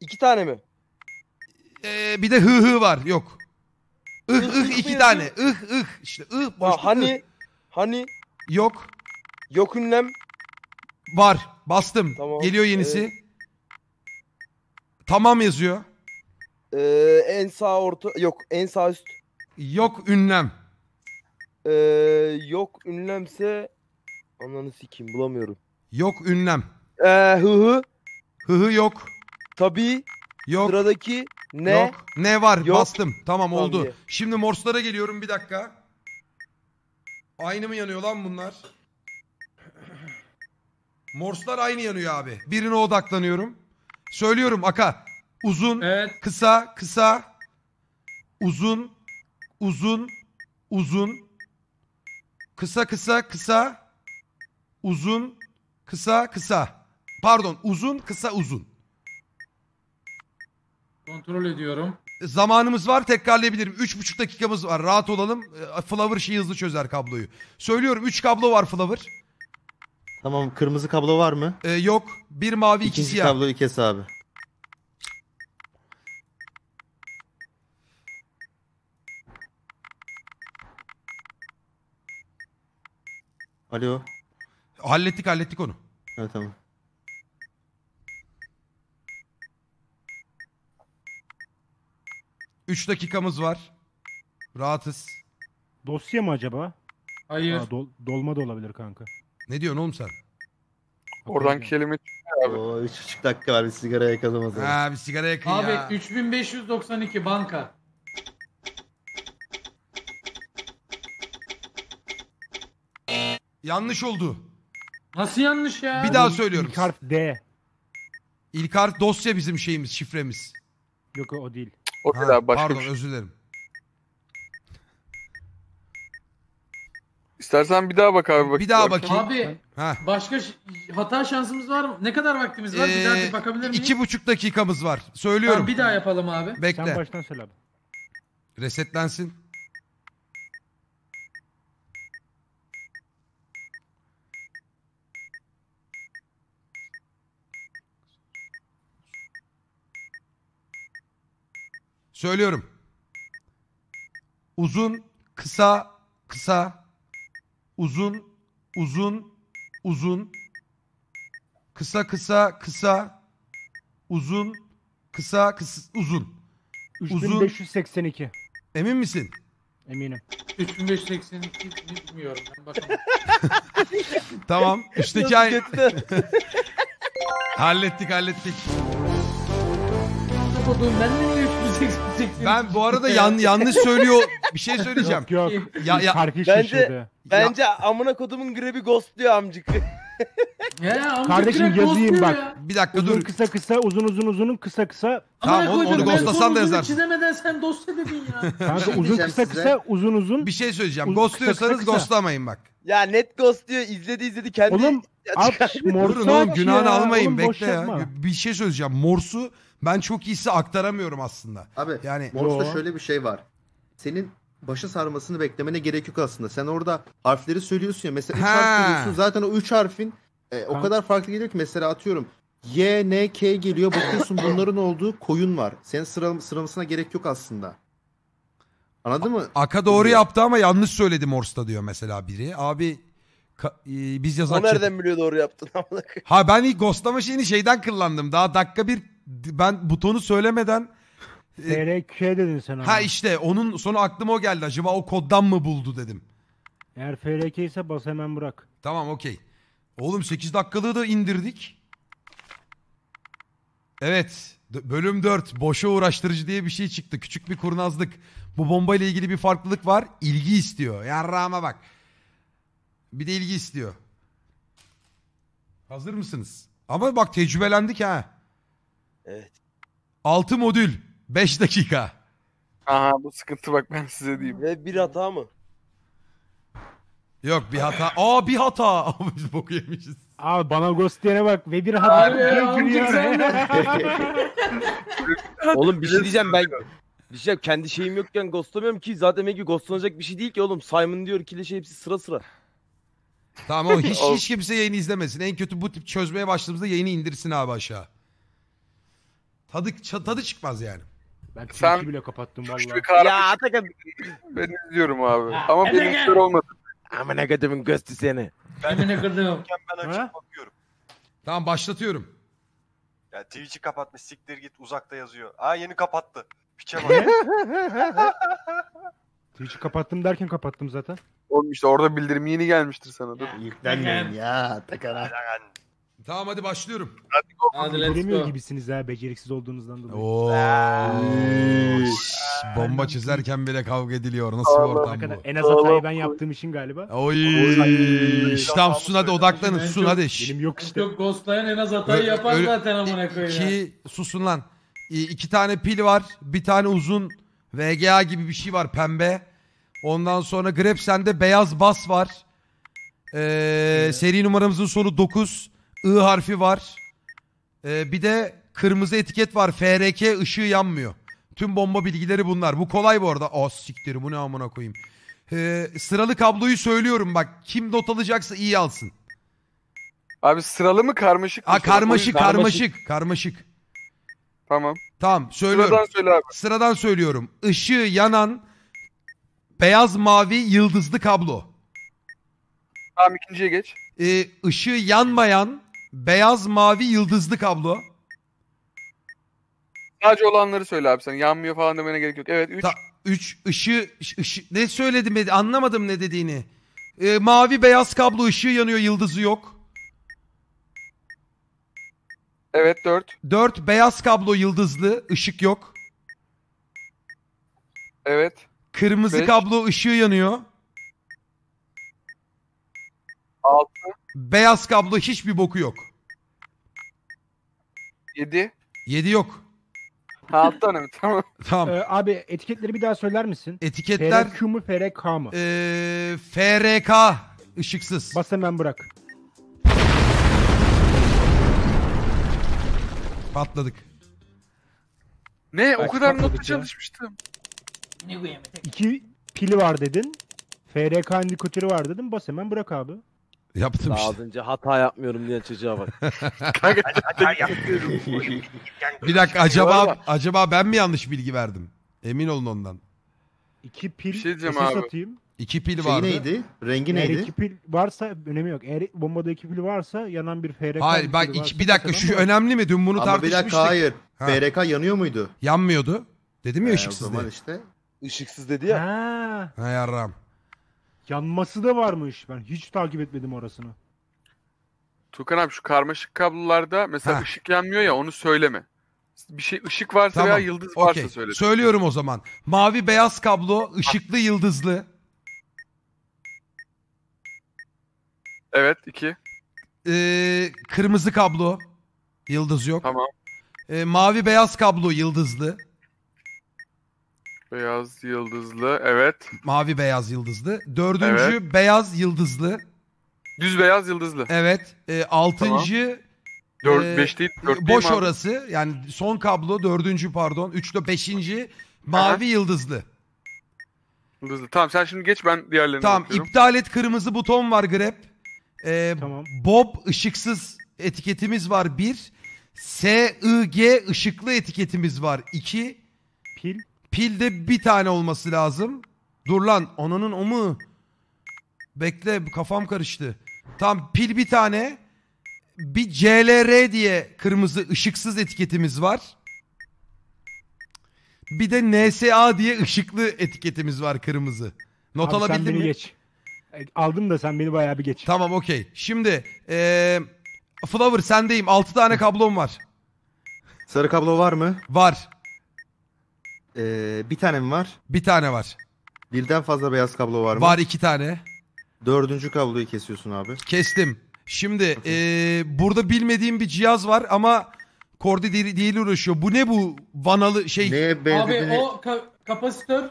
İki tane mi? Ee, bir de hı hı var. Yok. Ih Ih, iki tane. Ih ih. İşte ih boş. hani ih. hani Yok. yok ünlem. Var. Bastım. Tamam. Geliyor yenisi. Tamam yazıyor. Ee, en sağ orta yok en sağ üst. Yok ünlem. Ee, yok ünlemse ananı sikeyim bulamıyorum. Yok ünlem. Ee, hı hı. Hı hı yok. Tabii. Yok. Sıradaki ne? Yok. Ne var? Yok. Bastım. Tamam Tabii. oldu. Şimdi morslara geliyorum bir dakika. Aynı mı yanıyor lan bunlar? Morslar aynı yanıyor abi. Birine odaklanıyorum. Söylüyorum Aka. Uzun, Evet. kısa, kısa, uzun, uzun, uzun, kısa kısa kısa, uzun, kısa kısa. Pardon uzun kısa uzun. Kontrol ediyorum. Zamanımız var tekrarlayabilirim. 3,5 dakikamız var rahat olalım. E, Flower şey hızlı çözer kabloyu. Söylüyorum 3 kablo var Flower. Tamam kırmızı kablo var mı? E, yok bir mavi iki siyah. kablo kes abi. Alo. Hallettik hallettik onu. Ha tamam. Üç dakikamız var. Rahatız. Dosya mı acaba? Hayır. Aa, dol- dolma da olabilir kanka. Ne diyorsun oğlum sen? Oradan kelime abi. Oo, 3,5 dakika var bir sigara yakalım o zaman. Ha bir sigara yakın Abi ya. 3592 banka. Yanlış oldu. Nasıl yanlış ya? Bir daha söylüyorum. İlk harf D. İlk harf dosya bizim şeyimiz, şifremiz. Yok o değil. O kadar ha, başka Pardon şey. özür dilerim. İstersen bir daha bak abi. Bak, Bir daha bakayım. Abi Ha. başka hata şansımız var mı? Ne kadar vaktimiz var? bir daha bir ee, bakabilir miyim? İki buçuk dakikamız var. Söylüyorum. Tamam, bir daha yapalım abi. Bekle. Sen baştan söyle abi. Resetlensin. Söylüyorum. Uzun, kısa, kısa, uzun, uzun, uzun, kısa, kısa, kısa, uzun, kısa, kısa, uzun. Uzun. 3582. Emin misin? Eminim. 3582 ne bilmiyorum. Ben bakamam. tamam. Üstteki ay... hallettik hallettik. Kodum ben mi ben bu arada yan, yanlış söylüyor bir şey söyleyeceğim. yok yok. Ya, ya, Bence, bence amına kodumun grebi ghost diyor amcık. Ya, Kardeşim yazayım bak. Ya. Bir dakika uzun dur. kısa kısa uzun uzun uzunun kısa kısa. Tamam onu, onu ghostlasan da yazar. Çizemeden sen dost dedin ya. Kanka şey uzun kısa kısa uzun uzun. Bir şey söyleyeceğim. Ghostluyorsanız ghostlamayın bak. Ya net ghost diyor izledi izledi kendi. Oğlum aç morsu oğlum günahını ya. almayın oğlum, bekle ya. Bir şey söyleyeceğim. Morsu ben çok iyisi aktaramıyorum aslında. Abi yani morsta şöyle bir şey var. Senin başı sarmasını beklemene gerek yok aslında. Sen orada harfleri söylüyorsun ya. Mesela 3 harf söylüyorsun. Zaten o 3 harfin e, o kadar farklı geliyor ki mesela atıyorum Y, N, K geliyor. Bakıyorsun bunların olduğu koyun var. Senin sıral sıralamasına gerek yok aslında. Anladın mı? Aka doğru yaptı ama yanlış söyledi Morsta diyor mesela biri. Abi ka- e, biz O yazak nereden biliyor doğru yaptın Ha ben ilk ghostlama şeyini şeyden kullandım. Daha dakika bir ben butonu söylemeden e, TRK dedin sen ama. ha işte onun sonu aklıma o geldi. Acaba o koddan mı buldu dedim. Eğer FRK ise bas hemen bırak. Tamam okey. Oğlum 8 dakikalığı da indirdik. Evet. Bölüm 4 boşa uğraştırıcı diye bir şey çıktı. Küçük bir kurnazlık. Bu bomba ile ilgili bir farklılık var. İlgi istiyor. Yarrağıma bak. Bir de ilgi istiyor. Hazır mısınız? Ama bak tecrübelendik ha. Evet. 6 modül 5 dakika. Aha bu sıkıntı bak ben size diyeyim. Ve bir hata mı? Yok bir hata. Aa bir hata. Biz bok yemişiz. Abi bana ghost diyene bak. Ve bir hata. Abi amcık sen Oğlum bir şey diyeceğim ben. Bir şey kendi şeyim yokken ghostlamıyorum ki. Zaten belki ghostlanacak bir şey değil ki oğlum. Simon diyor şey hepsi sıra sıra. Tamam oğlum hiç, hiç kimse yayını izlemesin. En kötü bu tip çözmeye başladığımızda yayını indirsin abi aşağı. Tadı, tadı çıkmaz yani. Ben Sen... bile kapattım vallahi. Ya Atakan. Ben izliyorum abi. Ama bir kör olmasın. Amına kadımın göstü seni. Ben ne kırdım. Ben açıp bakıyorum. Tamam başlatıyorum. Ya Twitch'i kapatmış siktir git uzakta yazıyor. Aa yeni kapattı. Piçe bak. Twitch'i kapattım derken kapattım zaten. Oğlum işte orada bildirim yeni gelmiştir sana. Dur. Yüklenmeyin ya tekrar. Tamam hadi başlıyorum. Hadi, hadi let's go. gibisiniz ha beceriksiz olduğunuzdan dolayı. Oo. bomba çizerken bile kavga ediliyor. Nasıl bir ortam bu? En az hatayı ben yaptığım için galiba. Oy. İşte Sun hadi odaklanın. Sun hadi. Benim yok işte. Yok ghostlayan en az hatayı Ö- yapar öyle- zaten amına koyayım. ya. susun lan. İki tane pil var. Bir tane uzun VGA gibi bir şey var pembe. Ondan sonra sende beyaz bas var. Ee, seri numaramızın sonu 9. I harfi var. Ee, bir de kırmızı etiket var. FRK ışığı yanmıyor. Tüm bomba bilgileri bunlar. Bu kolay bu arada. Aa siktir bu ne amına koyayım. Ee, sıralı kabloyu söylüyorum bak. Kim not alacaksa iyi alsın. Abi sıralı mı karmaşık mı? Aa, Sıralı karmaşık, karmaşık, karmaşık. Tamam. Tamam söylüyorum. Sıradan söyle abi. Sıradan söylüyorum. Işığı yanan beyaz mavi yıldızlı kablo. Tamam ikinciye geç. Ee, yanmayan Beyaz mavi yıldızlı kablo. Sadece olanları söyle abi sen. Yanmıyor falan demene gerek yok. Evet 3. 3 ışığı, ışığı ne söyledim anlamadım ne dediğini. Ee, mavi beyaz kablo ışığı yanıyor yıldızı yok. Evet 4. 4 beyaz kablo yıldızlı ışık yok. Evet. Kırmızı Beş. kablo ışığı yanıyor. 6. Beyaz kablo hiçbir boku yok. 7. 7 yok. Alttan mı Tamam. Tamam. Ee, abi etiketleri bir daha söyler misin? Etiketler FRQ mu FRK mı? Ee, FRK ışıksız. Bas hemen bırak. Patladık. Ne? Kaç o kadar patladık notla çalışmıştım. Ne İki pili var dedin. FRK indikatörü var dedim. Bas hemen bırak abi. Yaptım Daha işte. az önce hata yapmıyorum diye çocuğa bak. Kanka hata bir dakika acaba acaba ben mi yanlış bilgi verdim? Emin olun ondan. İki pil Bir şey diyeceğim İki pil Şey vardı. neydi? Rengi Eğer neydi? iki pil varsa önemi yok. Eğer bombada iki pil varsa yanan bir FRK. Hayır bak iki, bir dakika şu önemli mi? Dün bunu Ama bir dakika hayır. Ha. yanıyor muydu? Yanmıyordu. Dedim ya Ee, ışıksız diye. zaman işte. Işıksız dedi ya. Ha. Ha yarram. Yanması da varmış. Ben hiç takip etmedim orasını. Tukan abi şu karmaşık kablolarda mesela Ha. ışık yanmıyor ya onu söyleme. Bir şey ışık varsa Tamam, veya yıldız varsa Okey. söyle. Söylüyorum o zaman. Mavi beyaz kablo, ışıklı yıldızlı. Evet iki. Ee, kırmızı kablo, yıldız yok. Tamam. Ee, mavi beyaz kablo, yıldızlı. Beyaz yıldızlı evet. Mavi beyaz yıldızlı. Dördüncü Evet. beyaz yıldızlı. Düz beyaz yıldızlı. Evet. Ee, e, altıncı Dört, Ee, beş değil. Dört boş mi orası. Yani son kablo dördüncü pardon. Üçte beşinci mavi yıldızlı. Yıldızlı. Tamam sen şimdi geç ben diğerlerini Tamam bakıyorum. iptal et kırmızı buton var grep. Ee, Tamam. Bob ışıksız etiketimiz var bir. SIG ışıklı etiketimiz var iki. Pil. Pilde bir tane olması lazım. Dur lan onanın o mu? Bekle kafam karıştı. Tam pil bir tane. Bir CLR diye kırmızı ışıksız etiketimiz var. Bir de NSA diye ışıklı etiketimiz var kırmızı. Not Abi alabildin mi? geç. E, aldım da sen beni bayağı bir geç. Tamam okey. Şimdi ee, Flower sendeyim. 6 tane kablom var. Sarı kablo var mı? Var. Ee, bir tane mi var? Bir tane var. Birden fazla beyaz kablo var mı? Var iki tane. Dördüncü kabloyu kesiyorsun abi. Kestim. Şimdi ee, burada bilmediğim bir cihaz var ama Kordi değil, değil uğraşıyor. Bu ne bu vanalı şey? Neye Abi o ka- kapasitör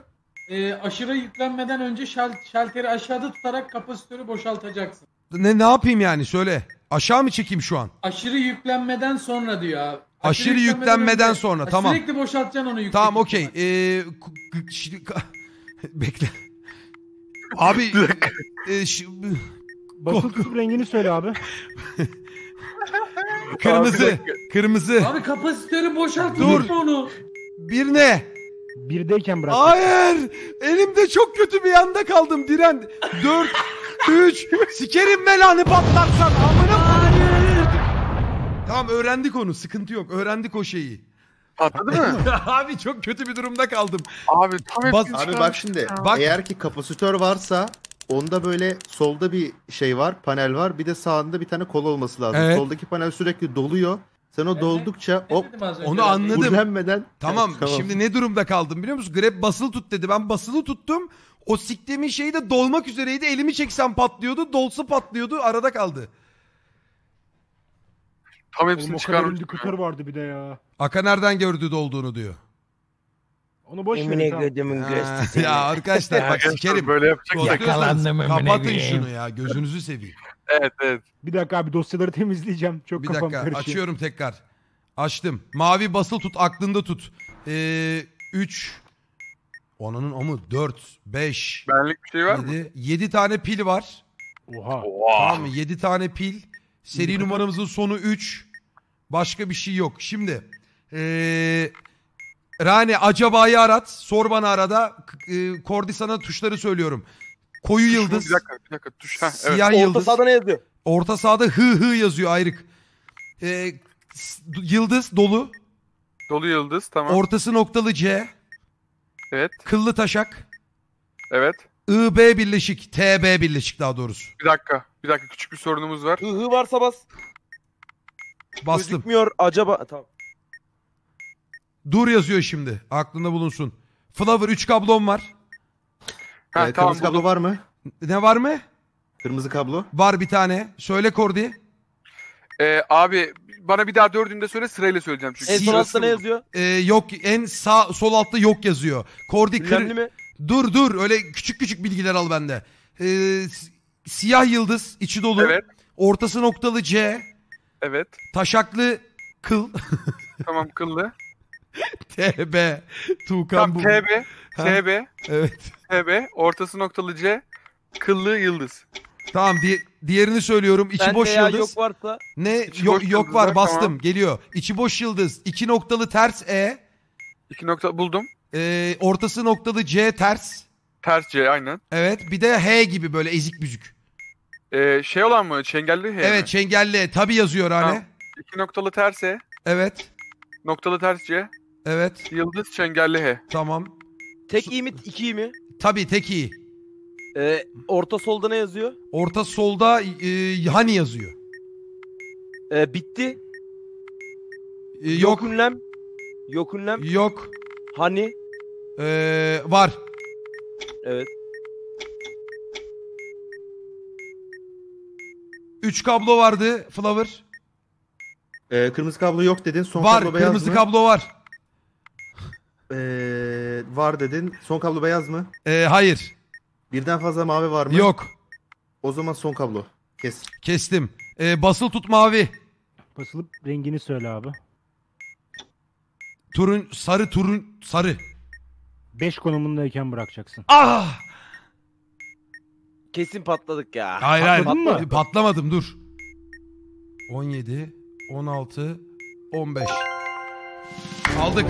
e, aşırı yüklenmeden önce şal- şalteri aşağıda tutarak kapasitörü boşaltacaksın. Ne ne yapayım yani söyle. Aşağı mı çekeyim şu an? Aşırı yüklenmeden sonra diyor abi aşırı yüklenmeden, sonra ha, tamam. Sürekli boşaltacaksın onu yükle. Tamam okey. Ee, bekle. Abi e, Basıl tüp rengini söyle abi. kırmızı. Kırmızı. Abi kapasitörü boşaltılır mı onu? Bir ne? Birdeyken bırak. Hayır. Elimde çok kötü bir yanda kaldım. Diren. Dört. üç. Sikerim melanı patlatsan. Amına Tamam öğrendik onu. Sıkıntı yok. Öğrendik o şeyi. Patladı mı? abi çok kötü bir durumda kaldım. Abi tam Bas, Abi bak şimdi Bak. eğer ki kapasitör varsa onda böyle solda bir şey var panel var bir de sağında bir tane kol olması lazım. Evet. Soldaki panel sürekli doluyor. Sen o doldukça hop Onu anladım. ucunlenmeden Tamam, Evet, şimdi ne durumda kaldım biliyor musun? Grab basılı tut dedi. Ben basılı tuttum. O siktiğimin şeyi de dolmak üzereydi. Elimi çeksem patlıyordu. Dolsa patlıyordu. Arada kaldı. Tam Oğlum, hepsini o kadar vardı bir de ya. Aka nereden gördü dolduğunu diyor. Onu boş Emine gödümün Ha, ya arkadaşlar bak Arkadaşlar sikerim. Böyle yapacak da. Yakalandım Korkuyorsanız Kapatın şunu ya gözünüzü seveyim. Evet evet. Bir dakika abi dosyaları temizleyeceğim. Çok Bir kafam dakika karışıyor. açıyorum tekrar. Açtım. Mavi basıl tut aklında tut. 3 ee, o mu? amı 4 5 Benlik bir şey var mı? 7 tane pil var. Oha. Oha. Tamam mı? 7 tane pil. Seri numaramızın sonu 3. Başka bir şey yok. Şimdi ee, Rane acaba'yı arat. Sor bana arada. E, sana tuşları söylüyorum. Koyu Tuş yıldız. Bir dakika bir dakika. Tuş. Ha, evet. Siyah Orta yıldız. Orta ne yazıyor? Orta sahada hı hı yazıyor ayrık. E, yıldız dolu. Dolu yıldız tamam. Ortası noktalı C. Evet. Kıllı taşak. Evet. IB birleşik. TB birleşik daha doğrusu. Bir dakika. Bir dakika küçük bir sorunumuz var. Hı hı varsa bas. Bastım. Gözükmüyor acaba. Tamam. Dur yazıyor şimdi. Aklında bulunsun. Flower 3 kablom var. Ha, Ee, tamam, kırmızı kablo var mı? Ne var mı? Kırmızı kablo. Var bir tane. Söyle Kordi. Ee, abi bana bir daha dördünü söyle sırayla söyleyeceğim çünkü. En son altta ne yazıyor? Ee, yok en sağ sol altta yok yazıyor. Kordi kır... mi? Dur dur öyle küçük küçük bilgiler al bende. Ee, Siyah yıldız içi dolu. Evet. Ortası noktalı C. Evet. Taşaklı kıl. tamam kıllı. TB. Tuğkan bu. Tamam TB. TB. Evet. TB. Ortası noktalı C. Kıllı yıldız. Tamam di diğerini söylüyorum. İçi Bende boş ya yıldız. yok varsa. Ne İçi yok, boş yok var bastım tamam. geliyor. İçi boş yıldız. İki noktalı ters E. İki nokta buldum. Ee, ortası noktalı C ters. Ters C aynen. Evet bir de H gibi böyle ezik büzük. Ee, şey olan mı? Çengelli H Evet mi? çengelli. Tabi yazıyor hani. Tamam. İki noktalı ters E. Evet. Noktalı ters C. Evet. Yıldız çengelli he. Tamam. Tek iyi mi iki iyi mi? Tabi tek iyi. Ee, orta solda ne yazıyor? Orta solda e, hani yazıyor. Ee, bitti. E, yok. Yok ünlem. Yok ünlem. Yok. Hani. Ee, var. Evet. 3 kablo vardı Flower. Ee, kırmızı kablo yok dedin. Son var kablo beyaz kırmızı mı? kablo var. Ee, var dedin. Son kablo beyaz mı? Ee, hayır. Birden fazla mavi var mı? Yok. O zaman son kablo. Kes. Kestim. Ee, basıl tut mavi. Basılıp rengini söyle abi. Turun sarı turun sarı. 5 konumundayken bırakacaksın. Ah! Kesin patladık ya. Hayır hayır. Patladın mı? Patlamadım dur. 17, 16, 15. Aldık.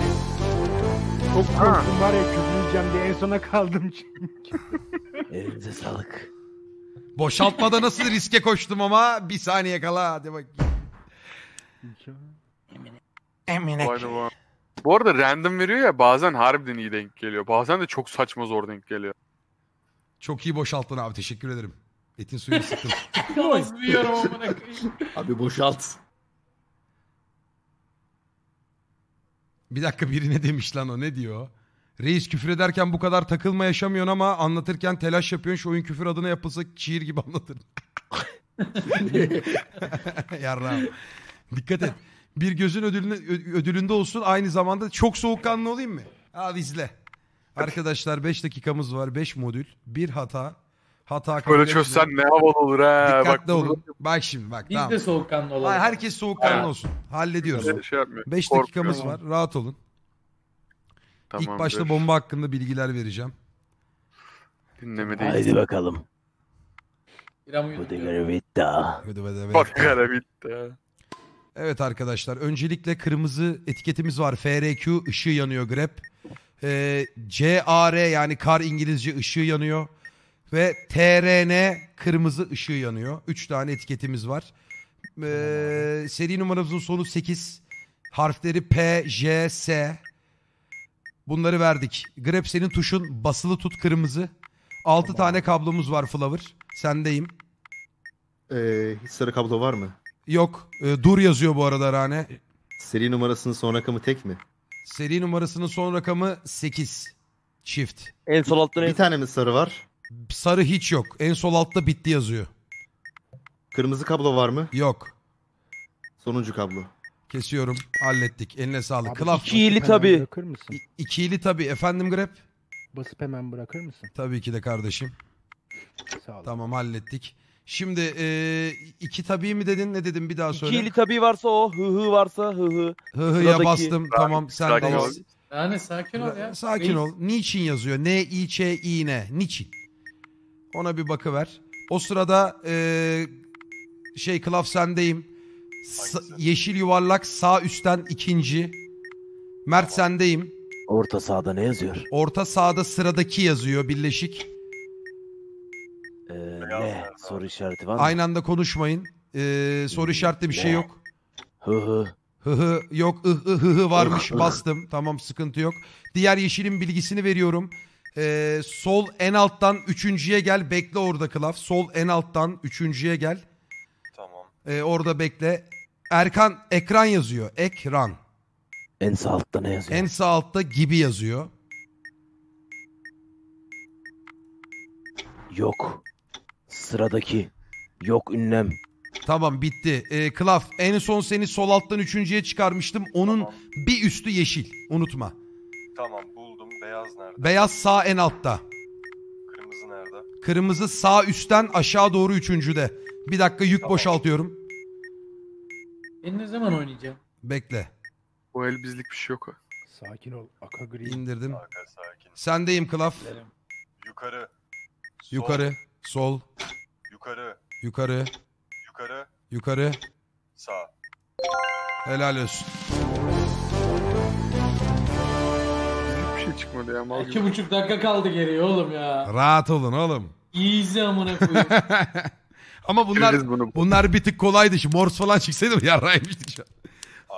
Çok korktum var ya küfürleyeceğim diye en sona kaldım çünkü. Elinize sağlık. Boşaltmada nasıl riske koştum ama bir saniye kala hadi bakayım. Emine. Bu arada random veriyor ya bazen harbiden iyi denk geliyor. Bazen de çok saçma zor denk geliyor. Çok iyi boşalttın abi teşekkür ederim. Etin suyunu sıktım. Kazmıyorum Abi boşalt. Bir dakika biri ne demiş lan o ne diyor? Reis küfür ederken bu kadar takılma yaşamıyorsun ama anlatırken telaş yapıyorsun. Şu oyun küfür adına yapılsa çiğir gibi anlatır. Yarrağım. Dikkat et. Bir gözün ödülüne, ödülünde olsun aynı zamanda çok soğukkanlı olayım mı? Abi izle. Arkadaşlar 5 dakikamız var. 5 modül. Bir hata. Hata Böyle çözsen ne havalı olur ha. Dikkatli bak, olun. Bak şimdi bak. Biz tamam. de soğukkanlı olalım. herkes soğukkanlı Ha. olsun. Hallediyoruz. Kimse Şey dakikamız var. Rahat olun. İlk başta bomba hakkında bilgiler vereceğim. Dinlemedeyiz. Haydi bakalım. Bu da uyudu. Evet arkadaşlar öncelikle kırmızı etiketimiz var. FRQ ışığı yanıyor grep. E, ee, CAR yani kar İngilizce ışığı yanıyor. Ve TRN kırmızı ışığı yanıyor. 3 tane etiketimiz var. E, seri numaramızın sonu 8. Harfleri P, J, S. Bunları verdik. Grep senin tuşun basılı tut kırmızı. 6 tane kablomuz var Flower. Sendeyim. Ee, hiç sarı kablo var mı? Yok. E, dur yazıyor bu arada Rane. Seri numarasının son rakamı tek mi? Seri numarasının son rakamı 8. Çift. En sol altta ne? Bir en... tane mi sarı var? Sarı hiç yok. En sol altta bitti yazıyor. Kırmızı kablo var mı? Yok. Sonuncu kablo. Kesiyorum. Hallettik. Eline sağlık. Klaf. İki ili tabii. Bırakır mısın? İ- ili tabii. Efendim Grep? Basıp hemen bırakır mısın? Tabii ki de kardeşim. Sağ olun. Tamam hallettik. Şimdi e, iki tabi mi dedin ne dedim bir daha söyle. İkili tabi varsa o, hı hı varsa hı hı. Hı hı ya Sıradaki- bastım tamam sen Sakin ol. dans. Yani sakin ol ya. Sakin ol. Niçin yazıyor? N i, ç, i, ne? Niçin? Ona bir bakıver. O sırada e, şey kılaf sendeyim. Sa- yeşil yuvarlak sağ üstten ikinci. Mert sendeyim. Orta sağda ne yazıyor? Orta sağda sıradaki yazıyor birleşik. Ne? Eh, soru işareti var mı? Aynı anda konuşmayın. Ee, soru işaretli bir şey yok. Hı hı. Hı hı yok ıh ıh hı hı varmış bastım. Tamam sıkıntı yok. Diğer yeşilin bilgisini veriyorum. Ee, sol en alttan üçüncüye gel bekle orada kılaf. Sol en alttan üçüncüye gel. Tamam. Ee, orada bekle. Erkan ekran yazıyor. Ekran. En sağ altta ne yazıyor? En sağ altta gibi yazıyor. Yok. Sıradaki. Yok ünlem. Tamam bitti. Ee, Klaf en son seni sol alttan üçüncüye çıkarmıştım. Onun Tamam. bir üstü yeşil. Unutma. Tamam buldum. Beyaz nerede? Beyaz sağ en altta. Kırmızı nerede? Kırmızı sağ üstten aşağı doğru üçüncüde. Bir dakika yük Tamam. boşaltıyorum. Ben ne zaman oynayacağım? Bekle. Bu el bizlik bir şey yok. Sakin ol. Aka gri. İndirdim. Arka sakin. Sendeyim Klaf. Yukarı. Sol, Yukarı. Sol. Yukarı. Yukarı. Yukarı. Yukarı. Sağ. Helal olsun. Hiçbir şey çıkmadı ya. Mal İki buçuk dakika kaldı geriye oğlum ya. Rahat olun oğlum. Easy amına koyayım. Ama bunlar bunu. bunlar bir tık kolaydı. Şimdi Morse falan çıksaydı yarraymıştık şu an.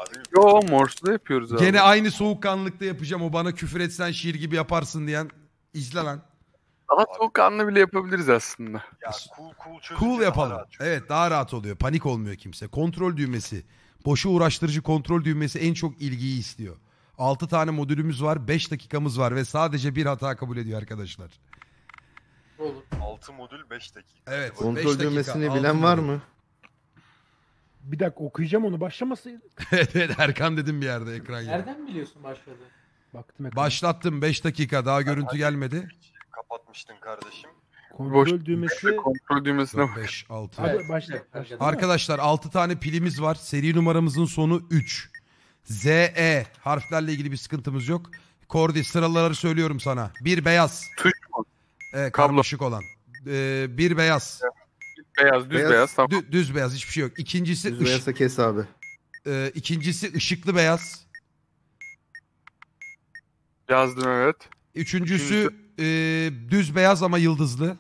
Abi Yo Morse'da yapıyoruz abi. Gene aynı soğukkanlılıkta yapacağım. O bana küfür etsen şiir gibi yaparsın diyen. İzle lan. Daha abi. soğukkanlı bile yapabiliriz aslında. Ya cool cool Cool yapalım. Daha evet daha rahat oluyor. Panik olmuyor kimse. Kontrol düğmesi. Boşu uğraştırıcı kontrol düğmesi en çok ilgiyi istiyor. 6 tane modülümüz var, 5 dakikamız var ve sadece bir hata kabul ediyor arkadaşlar. Olur. 6 modül 5 dakika. Evet. Kontrol dakika, düğmesini bilen var mı? Bir dakika okuyacağım onu başlamasaydı. evet evet Erkan dedim bir yerde ekran ya. Nereden biliyorsun başladı? Baktım ekran. Başlattım 5 dakika daha görüntü gelmedi kapatmıştın kardeşim. Kontrol Boş, düğmesi. Kontrol düğmesine bak. 5, 6. Hadi başla. başla. Arkadaşlar 6 tane pilimiz var. Seri numaramızın sonu 3. ZE harflerle ilgili bir sıkıntımız yok. Kordi sıraları söylüyorum sana. Bir beyaz. Tuş mu? E, karmaşık olan. E, bir beyaz. Beyaz, düz beyaz. beyaz tamam. düz beyaz hiçbir şey yok. İkincisi düz beyazsa kes abi. E, ikincisi ışıklı beyaz. Yazdım evet. Üçüncüsü Üçüncü e, düz beyaz ama yıldızlı.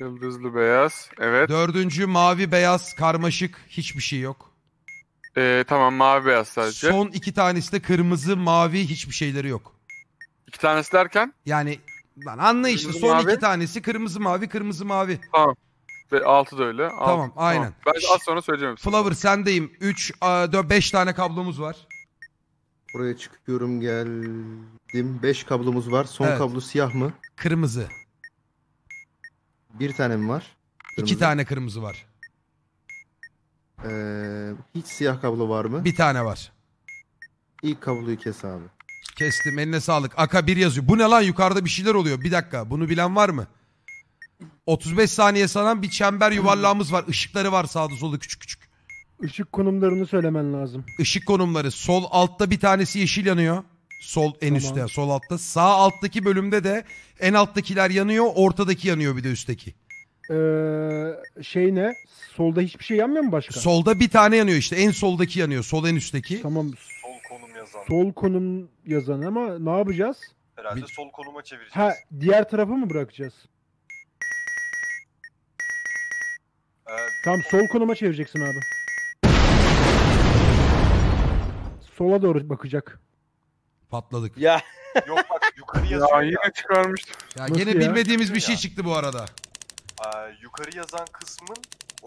Yıldızlı beyaz. Evet. Dördüncü mavi beyaz karmaşık hiçbir şey yok. Ee, tamam mavi beyaz sadece. Son iki tanesi de kırmızı mavi hiçbir şeyleri yok. İki tanesi derken? Yani lan anla işte Kırmızı, son mavi. iki tanesi kırmızı mavi kırmızı mavi. Tamam. Ve altı da öyle. Altı. Tamam, aynen. Ben az sonra söyleyeceğim. hepsini. Flower sendeyim. 3 5 tane kablomuz var. Buraya çıkıyorum gel ettim. 5 kablomuz var. Son Evet. kablo siyah mı? Kırmızı. Bir tane mi var? Kırmızı. İki tane kırmızı var. Ee, hiç siyah kablo var mı? Bir tane var. İlk kabloyu kes abi. Kestim eline sağlık. Aka 1 yazıyor. Bu ne lan yukarıda bir şeyler oluyor. Bir dakika bunu bilen var mı? 35 saniye sanan bir çember yuvarlağımız var. Işıkları var sağda solda küçük küçük. Işık konumlarını söylemen lazım. Işık konumları. Sol altta bir tanesi yeşil yanıyor. Sol en tamam. üstte, sol altta. Sağ alttaki bölümde de en alttakiler yanıyor, ortadaki yanıyor bir de üstteki. Ee, şey ne? Solda hiçbir şey yanmıyor mu başka? Solda bir tane yanıyor işte. En soldaki yanıyor. Sol en üstteki. Tamam. Sol konum yazan. Sol konum yazan ama ne yapacağız? Herhalde bir... sol konuma çevireceğiz. Ha, diğer tarafı mı bırakacağız? Ee, tamam sol konuma çevireceksin abi. Sola doğru bakacak. Patladık. Ya. Yok bak yukarı yazıyor ya. yine çıkarmıştı. Ya Nasıl gene ya? bilmediğimiz bir şey çıktı bu arada. Ee, yukarı yazan kısmın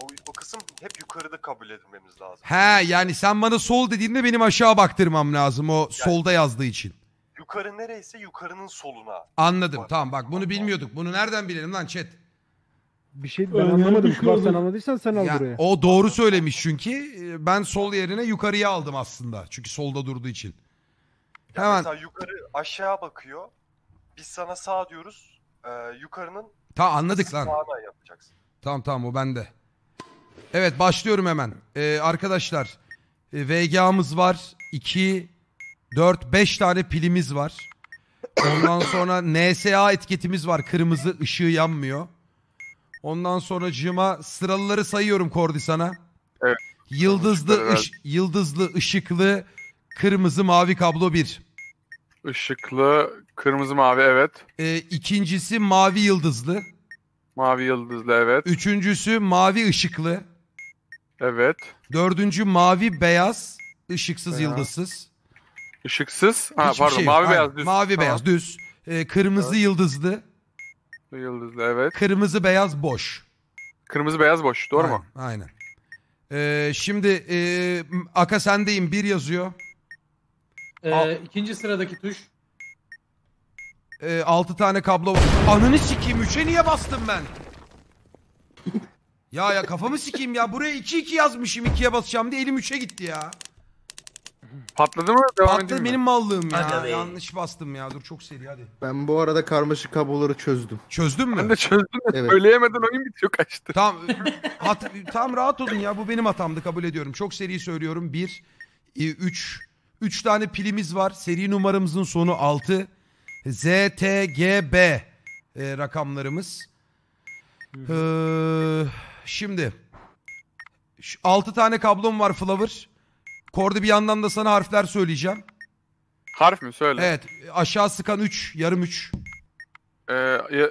o, o kısım hep yukarıda kabul edilmemiz lazım. He yani sen bana sol dediğinde benim aşağı baktırmam lazım o yani, solda yazdığı için. Yukarı nereyse yukarının soluna. Anladım bak, tamam bak bunu bilmiyorduk. Bunu nereden bilelim lan chat? Bir şey ben anlamadım. Kıvar sen anladıysan sen al ya, buraya. O doğru söylemiş çünkü. Ee, ben sol yerine yukarıya aldım aslında. Çünkü solda durduğu için. Hemen. Mesela yukarı aşağı bakıyor. Biz sana sağ diyoruz. Ee, yukarının Ta anladık lan. sağına yapacaksın. Tamam tamam o bende. Evet başlıyorum hemen. Ee, arkadaşlar e, VGA'mız var. 2, 4, 5 tane pilimiz var. Ondan sonra NSA etiketimiz var. Kırmızı ışığı yanmıyor. Ondan sonra cıma sıralıları sayıyorum Kordi sana. Evet. Yıldızlı, ış- yıldızlı, ışıklı, kırmızı, mavi kablo 1. Işıklı, kırmızı mavi evet. Ee, ikincisi mavi yıldızlı. Mavi yıldızlı evet. Üçüncüsü mavi ışıklı. Evet. Dördüncü mavi beyaz, ışıksız beyaz. yıldızsız. Işıksız? Ha pardon şey mavi Hayır, beyaz düz. Mavi tamam. beyaz düz. Ee, kırmızı evet. yıldızlı. Yıldızlı evet. Kırmızı beyaz boş. Kırmızı beyaz boş doğru aynen, mu? Aynen. Ee, şimdi e, Aka sendeyim bir yazıyor. Ee, ikinci sıradaki tuş. Ee, 6 tane kablo var. Ananı sikeyim 3'e niye bastım ben? ya ya kafamı sikiyim ya. Buraya iki iki yazmışım ikiye basacağım diye elim üç'e gitti ya. Patladı mı? Devam edeyim Patladı mi? benim mallığım ya. Hadi Yanlış bastım ya. Dur çok seri hadi. Ben bu arada karmaşık kabloları çözdüm. Çözdün Ben mü? de çözdüm de Evet. söyleyemeden oyun bitiyor kaçtı. Tamam. E, hat, e, tam rahat olun ya. Bu benim hatamdı kabul ediyorum. Çok seri söylüyorum. bir üç. 3 tane pilimiz var. Seri numaramızın sonu 6. ZTGB e, rakamlarımız. Ee, şimdi 6 tane kablom var Flower. Korda bir yandan da sana harfler söyleyeceğim. Harf mi? Söyle. Evet. Aşağı sıkan 3. Yarım 3. Ee,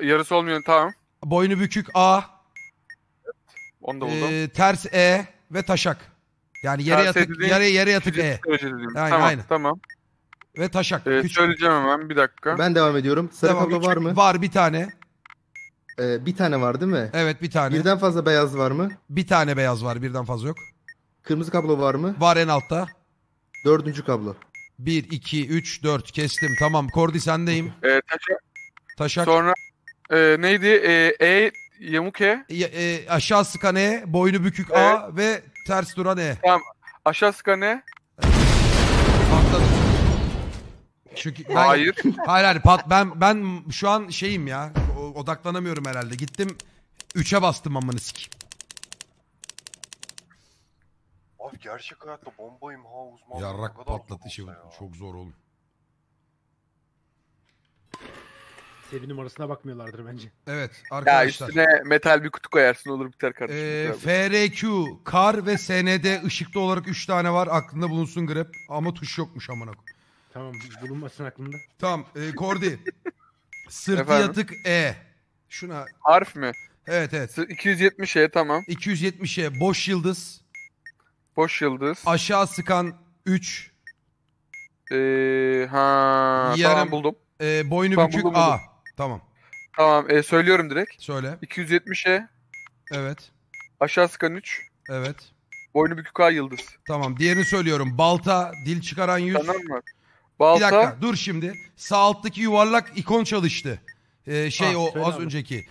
yarısı olmayan tamam. Boynu bükük A. Evet. Onu da buldum. Ee, ters E ve taşak. Yani yere Kayseri yatık, yere, yere yatık E. Aynen, tamam, aynen. tamam. Ve taşak. Ee, söyleyeceğim hemen bir dakika. Ben devam ediyorum. Sarı devam, kablo var mı? Var bir tane. Ee, bir tane var değil mi? Evet bir tane. Birden fazla beyaz var mı? Bir tane beyaz var birden fazla yok. Kırmızı kablo var mı? Var en altta. Dördüncü kablo. Bir iki üç dört kestim. Tamam Kordi sendeyim. Ee, taşak. Taşak. Sonra e, neydi? E, e yamuk E. e, e aşağı sıkan E, boynu bükük evet. A e. ve Ters duran E. Tamam. Aşaska ne? Patladı. Çünkü ben, Hayır. Hayır hayır pat ben ben şu an şeyim ya. Odaklanamıyorum herhalde. Gittim 3'e bastım amını sik. Abi gerçek hayatta bombayım ha uzman. Yarrak patlatışı çok zor oğlum. seri numarasına bakmıyorlardır bence. Evet Ya arkadaşlar. üstüne metal bir kutu koyarsın olur biter kardeşim. Ee, FRQ, kar ve SND ışıklı olarak 3 tane var. Aklında bulunsun grep. Ama tuş yokmuş amına koyayım. Tamam bulunmasın aklında. Tamam. E, Kordi. Sırtı Efendim? yatık E. Şuna. Harf mi? Evet evet. 270 e tamam. 270E boş yıldız. Boş yıldız. Aşağı sıkan 3. Ee, ha Yarım. tamam buldum. E, boynu Tamam, bükük buldum, A. buldum. Tamam. Tamam e, söylüyorum direkt. Söyle. 270'e. Evet. Aşağı sıkan 3. Evet. Boynu bükük ay yıldız. Tamam diğerini söylüyorum. Balta, dil çıkaran yüz. Tamam mı? Balta. Bir dakika dur şimdi. Sağ alttaki yuvarlak ikon çalıştı. Ee, şey ha, ah, o az abi. önceki.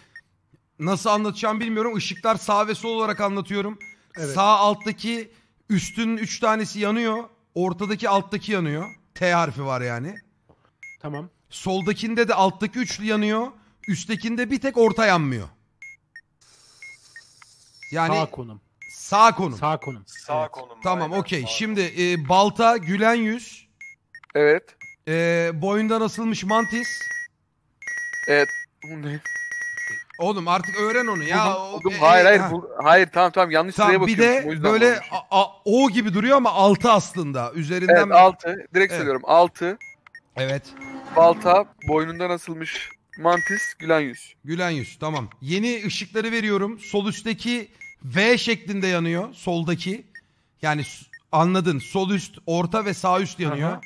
Nasıl anlatacağım bilmiyorum. Işıklar sağ ve sol olarak anlatıyorum. Evet. Sağ alttaki üstünün 3 tanesi yanıyor. Ortadaki alttaki yanıyor. T harfi var yani. Tamam. Soldakinde de alttaki üçlü yanıyor. Üsttekinde bir tek orta yanmıyor. Yani sağ konum. Sağ konum. Sağ konum. Sağ konum. Tamam okey. Şimdi e, balta, gülen yüz. Evet. E, boyundan asılmış mantis. Evet. Bu ne? Oğlum artık öğren onu ya. Buldum, buldum. E, hayır e, hayır. Ha. Bu, hayır tamam tamam yanlış tamam, sıraya bakıyorum. Bir de böyle a, a, O gibi duruyor ama altı aslında. Üzerinden evet, altı. Direkt evet. söylüyorum altı. Evet. Balta boynundan asılmış mantis gülen yüz. Gülen yüz tamam. Yeni ışıkları veriyorum. Sol üstteki V şeklinde yanıyor. Soldaki. Yani anladın. Sol üst, orta ve sağ üst yanıyor.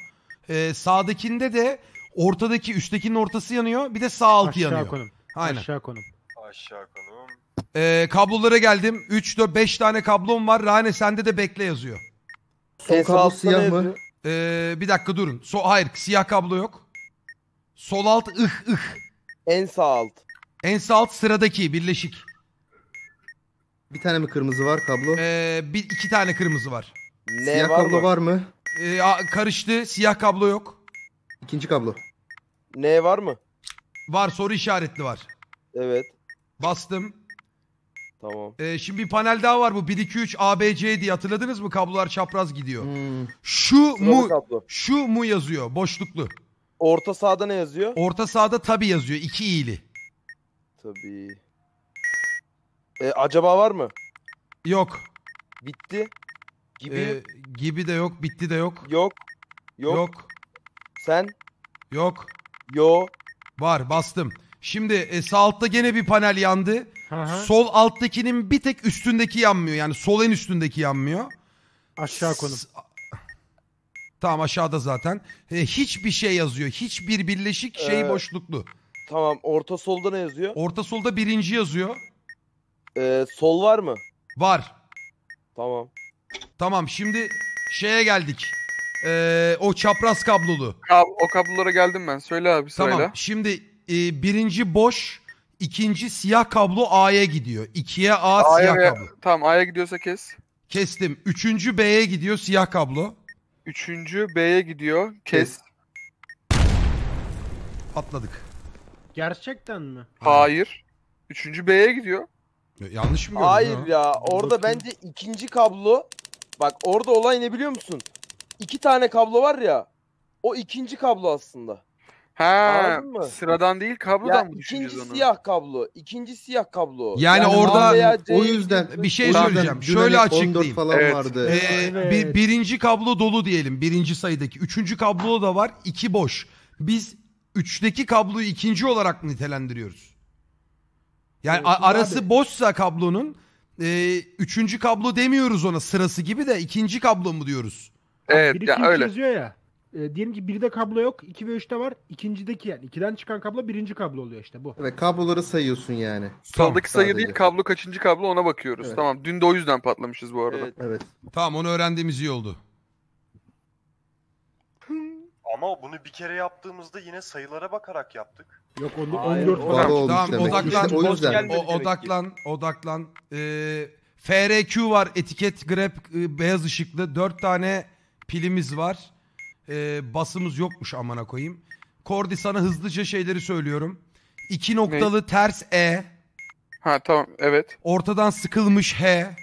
Ee, sağdakinde de ortadaki üsttekinin ortası yanıyor. Bir de sağ altı Aşağı yanıyor. konum. Aynen. Aşağı konum. Aşağı konum. Ee, kablolara geldim. 3, 4, 5 tane kablom var. Rane sende de bekle yazıyor. Sol kablo siyah mı? Ee, bir dakika durun. So hayır siyah kablo yok. Sol alt ıh ıh. En sağ alt. En sağ alt sıradaki birleşik. Bir tane mi kırmızı var kablo? Ee, bir, iki tane kırmızı var. Ne Siyah var kablo mı? var mı? Ee, karıştı. Siyah kablo yok. İkinci kablo. Ne var mı? Var soru işaretli var. Evet. Bastım. Tamam. Ee, şimdi bir panel daha var bu. 1 2 3 A B C diye hatırladınız mı? Kablolar çapraz gidiyor. Hmm. Şu Sıralı mu kablo. şu mu yazıyor boşluklu. Orta sahada ne yazıyor? Orta sahada tabi yazıyor. iki iyili. Tabi. E, acaba var mı? Yok. Bitti. Gibi. Ee, gibi de yok. Bitti de yok. Yok. Yok. Yok. Sen? Yok. Yo. Var bastım. Şimdi e, sağ altta gene bir panel yandı. Aha. Sol alttakinin bir tek üstündeki yanmıyor. Yani sol en üstündeki yanmıyor. Aşağı konum. S Tamam aşağıda zaten. E, hiçbir şey yazıyor. Hiçbir birleşik şey Ee, boşluklu. Tamam orta solda ne yazıyor? Orta solda birinci yazıyor. Ee, sol var mı? Var. Tamam. Tamam şimdi şeye geldik. Ee, o çapraz kablolu. Kab- o kablolara geldim ben. Söyle abi sırayla. Tamam şimdi e, birinci boş, ikinci siyah kablo A'ya gidiyor. İkiye A A'ya siyah ve- kablo. Tamam A'ya gidiyorsa kes. Kestim. Üçüncü B'ye gidiyor siyah kablo. Üçüncü B'ye gidiyor. Kes. Patladık. Gerçekten mi? Hayır. Üçüncü B'ye gidiyor. Ya, yanlış mı gördüm Hayır ya. Orada bence ikinci kablo. Bak orada olay ne biliyor musun? İki tane kablo var ya. O ikinci kablo aslında. Ha, mı? sıradan değil kablodan Ya mı ikinci düşüneceğiz onu? siyah kablo. ikinci siyah kablo. Yani orada- O yüzden bir şey Buradan söyleyeceğim. Şöyle açıklayayım. falan Evet. vardı. Ee, Evet. bir- birinci kablo dolu diyelim. Birinci sayıdaki. Üçüncü kablo da var. iki boş. Biz üçteki kabloyu ikinci olarak nitelendiriyoruz? Yani Evet, a- abi. arası boşsa kablonun e, üçüncü kablo demiyoruz ona sırası gibi de ikinci kablo mu diyoruz? Evet Biri ya kim öyle. çözüyor ya e, diyelim ki birde kablo yok, 2 ve 3'te var. İkincideki yani ikiden çıkan kablo birinci kablo oluyor işte bu. Evet kabloları sayıyorsun yani. Sağdaki sayı değil kablo kaçıncı kablo ona bakıyoruz. Evet. Tamam dün de o yüzden patlamışız bu arada. Evet. evet. Tamam onu öğrendiğimiz iyi oldu. Ama bunu bir kere yaptığımızda yine sayılara bakarak yaptık. Yok onu Hayır, 14 var. Olmuş tamam demek. odaklan. İşte o yüzden. O, odaklan, odaklan. Ee, FRQ var, etiket grep, e, beyaz ışıklı. 4 tane pilimiz var e, basımız yokmuş amana koyayım. Kordi sana hızlıca şeyleri söylüyorum. İki noktalı ters E. Ha tamam evet. Ortadan sıkılmış H.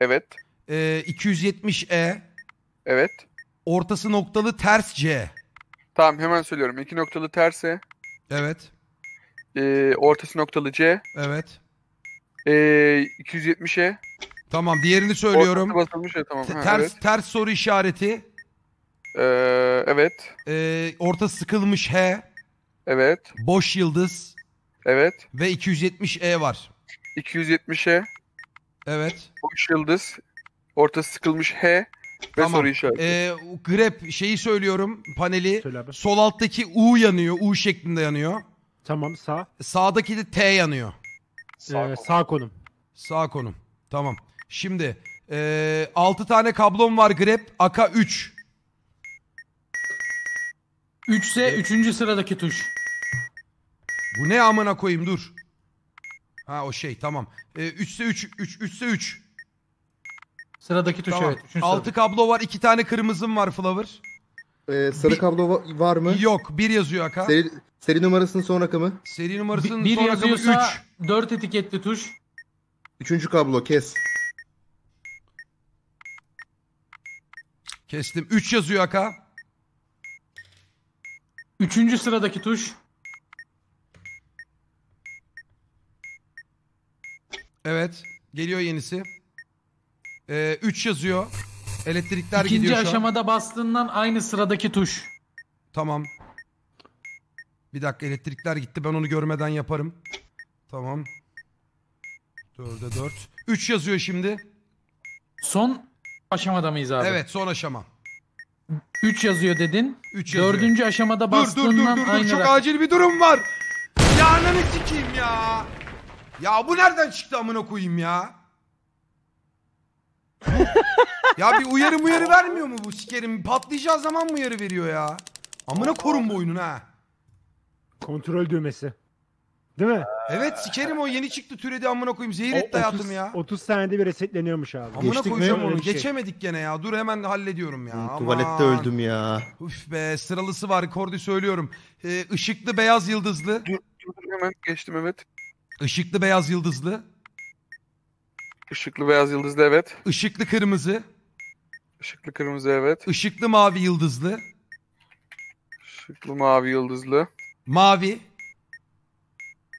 Evet. E, ee, 270 E. Evet. Ortası noktalı ters C. Tamam hemen söylüyorum. İki noktalı ters E. Evet. E, ortası noktalı C. Evet. E, 270'e. Tamam diğerini söylüyorum. Ortası basılmış E tamam. Ha, ters evet. ters soru işareti. Ee, evet. Ee, orta sıkılmış H. Evet. Boş yıldız. Evet. Ve 270 E var. 270 E. Evet. Boş yıldız. Orta sıkılmış H. Ve tamam. soru işareti. Ee, grep şeyi söylüyorum paneli. Söyle abi. Sol alttaki U yanıyor. U şeklinde yanıyor. Tamam sağ. Sağdaki de T yanıyor. Sağ, ee, konum. sağ konum. Sağ konum. Tamam. Şimdi e, ee, 6 tane kablom var grep. Aka 3. 3 ise 3. sıradaki tuş. Bu ne amına koyayım dur. Ha o şey tamam. 3 ise 3 3 3 ise 3. Sıradaki tuş Tamam. evet. Üçüncü sırada. 6 kablo var, 2 tane kırmızım var Flower. Ee, sarı Bir- kablo var mı? Yok, 1 yazıyor Aka. Seri, seri numarasının son rakamı. Seri numarasının Bir, bir son rakamı 3. yazıyorsa 4 etiketli tuş. Üçüncü kablo kes. Kestim. 3 yazıyor Aka. Üçüncü sıradaki tuş. Evet. Geliyor yenisi. ee, üç yazıyor. Elektrikler İkinci gidiyor şu İkinci aşamada bastığından aynı sıradaki tuş. Tamam. Bir dakika elektrikler gitti. Ben onu görmeden yaparım. Tamam. Dörde dört. Üç yazıyor şimdi. Son aşamada mıyız abi? Evet son aşama. 3 yazıyor dedin. 3 yazıyor. Dördüncü aşamada dur, dur dur dur dur çok rak- acil bir durum var. Ya ananı sikeyim ya. Ya bu nereden çıktı amına koyayım ya? ya bir uyarı uyarı vermiyor mu bu sikerim? Patlayacağı zaman mı uyarı veriyor ya? Amına korun bu oyunun ha. Kontrol düğmesi. Değil mi? Evet sikerim o yeni çıktı türedi amına koyayım. Zehir etti hayatım ya. 30 saniyede bir resetleniyormuş abi. Amına Geçtik mi? koyacağım onu. şey. Geçemedik gene ya. Dur hemen hallediyorum ya. Aman. Tuvalette öldüm ya. Uf be sıralısı var. Kordi söylüyorum. Ee, ışıklı beyaz yıldızlı. Hemen geçtim evet. Işıklı beyaz yıldızlı. Işıklı beyaz yıldızlı evet. Işıklı kırmızı. Işıklı kırmızı evet. Işıklı mavi yıldızlı. Işıklı mavi yıldızlı. Mavi.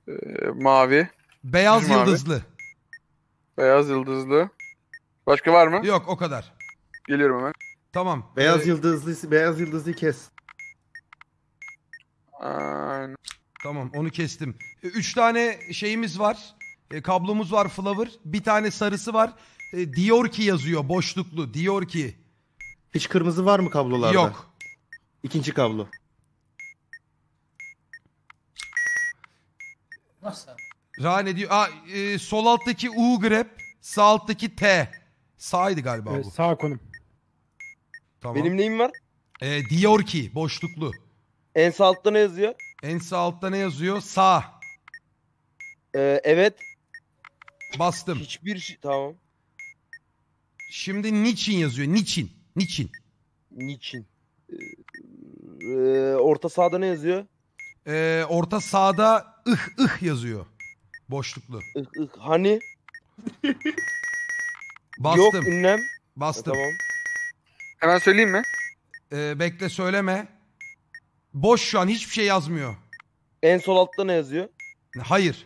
Ee, mavi. Beyaz Bizim yıldızlı. Mavi. Beyaz yıldızlı. Başka var mı? Yok o kadar. Geliyorum hemen. Tamam. Beyaz ee, yıldızlı beyaz yıldızlı kes. Aynen. Tamam onu kestim. Ee, üç tane şeyimiz var. E, kablomuz var flower. Bir tane sarısı var. E, diyor ki yazıyor boşluklu. Diyor ki. Hiç kırmızı var mı kablolarda? Yok. İkinci kablo. Nasıl Rane diyor. Aa, e, sol alttaki U grep. Sağ alttaki T. Sağydı galiba Evet, bu. sağ konum. Tamam. Benim neyim var? E, diyor ki boşluklu. En sağ altta ne yazıyor? En sağ altta ne yazıyor? Sağ. Ee, evet. Bastım. Hiçbir şey... Tamam. Şimdi niçin yazıyor? Niçin? Niçin? Niçin? Ee, orta sağda ne yazıyor? E, orta sağda ıh ıh yazıyor. Boşluklu. Ih, ih, hani Bastım. yok ünlem. E, Bastım. tamam. Hemen söyleyeyim mi? Ee, bekle söyleme. Boş şu an hiçbir şey yazmıyor. En sol altta ne yazıyor? Hayır.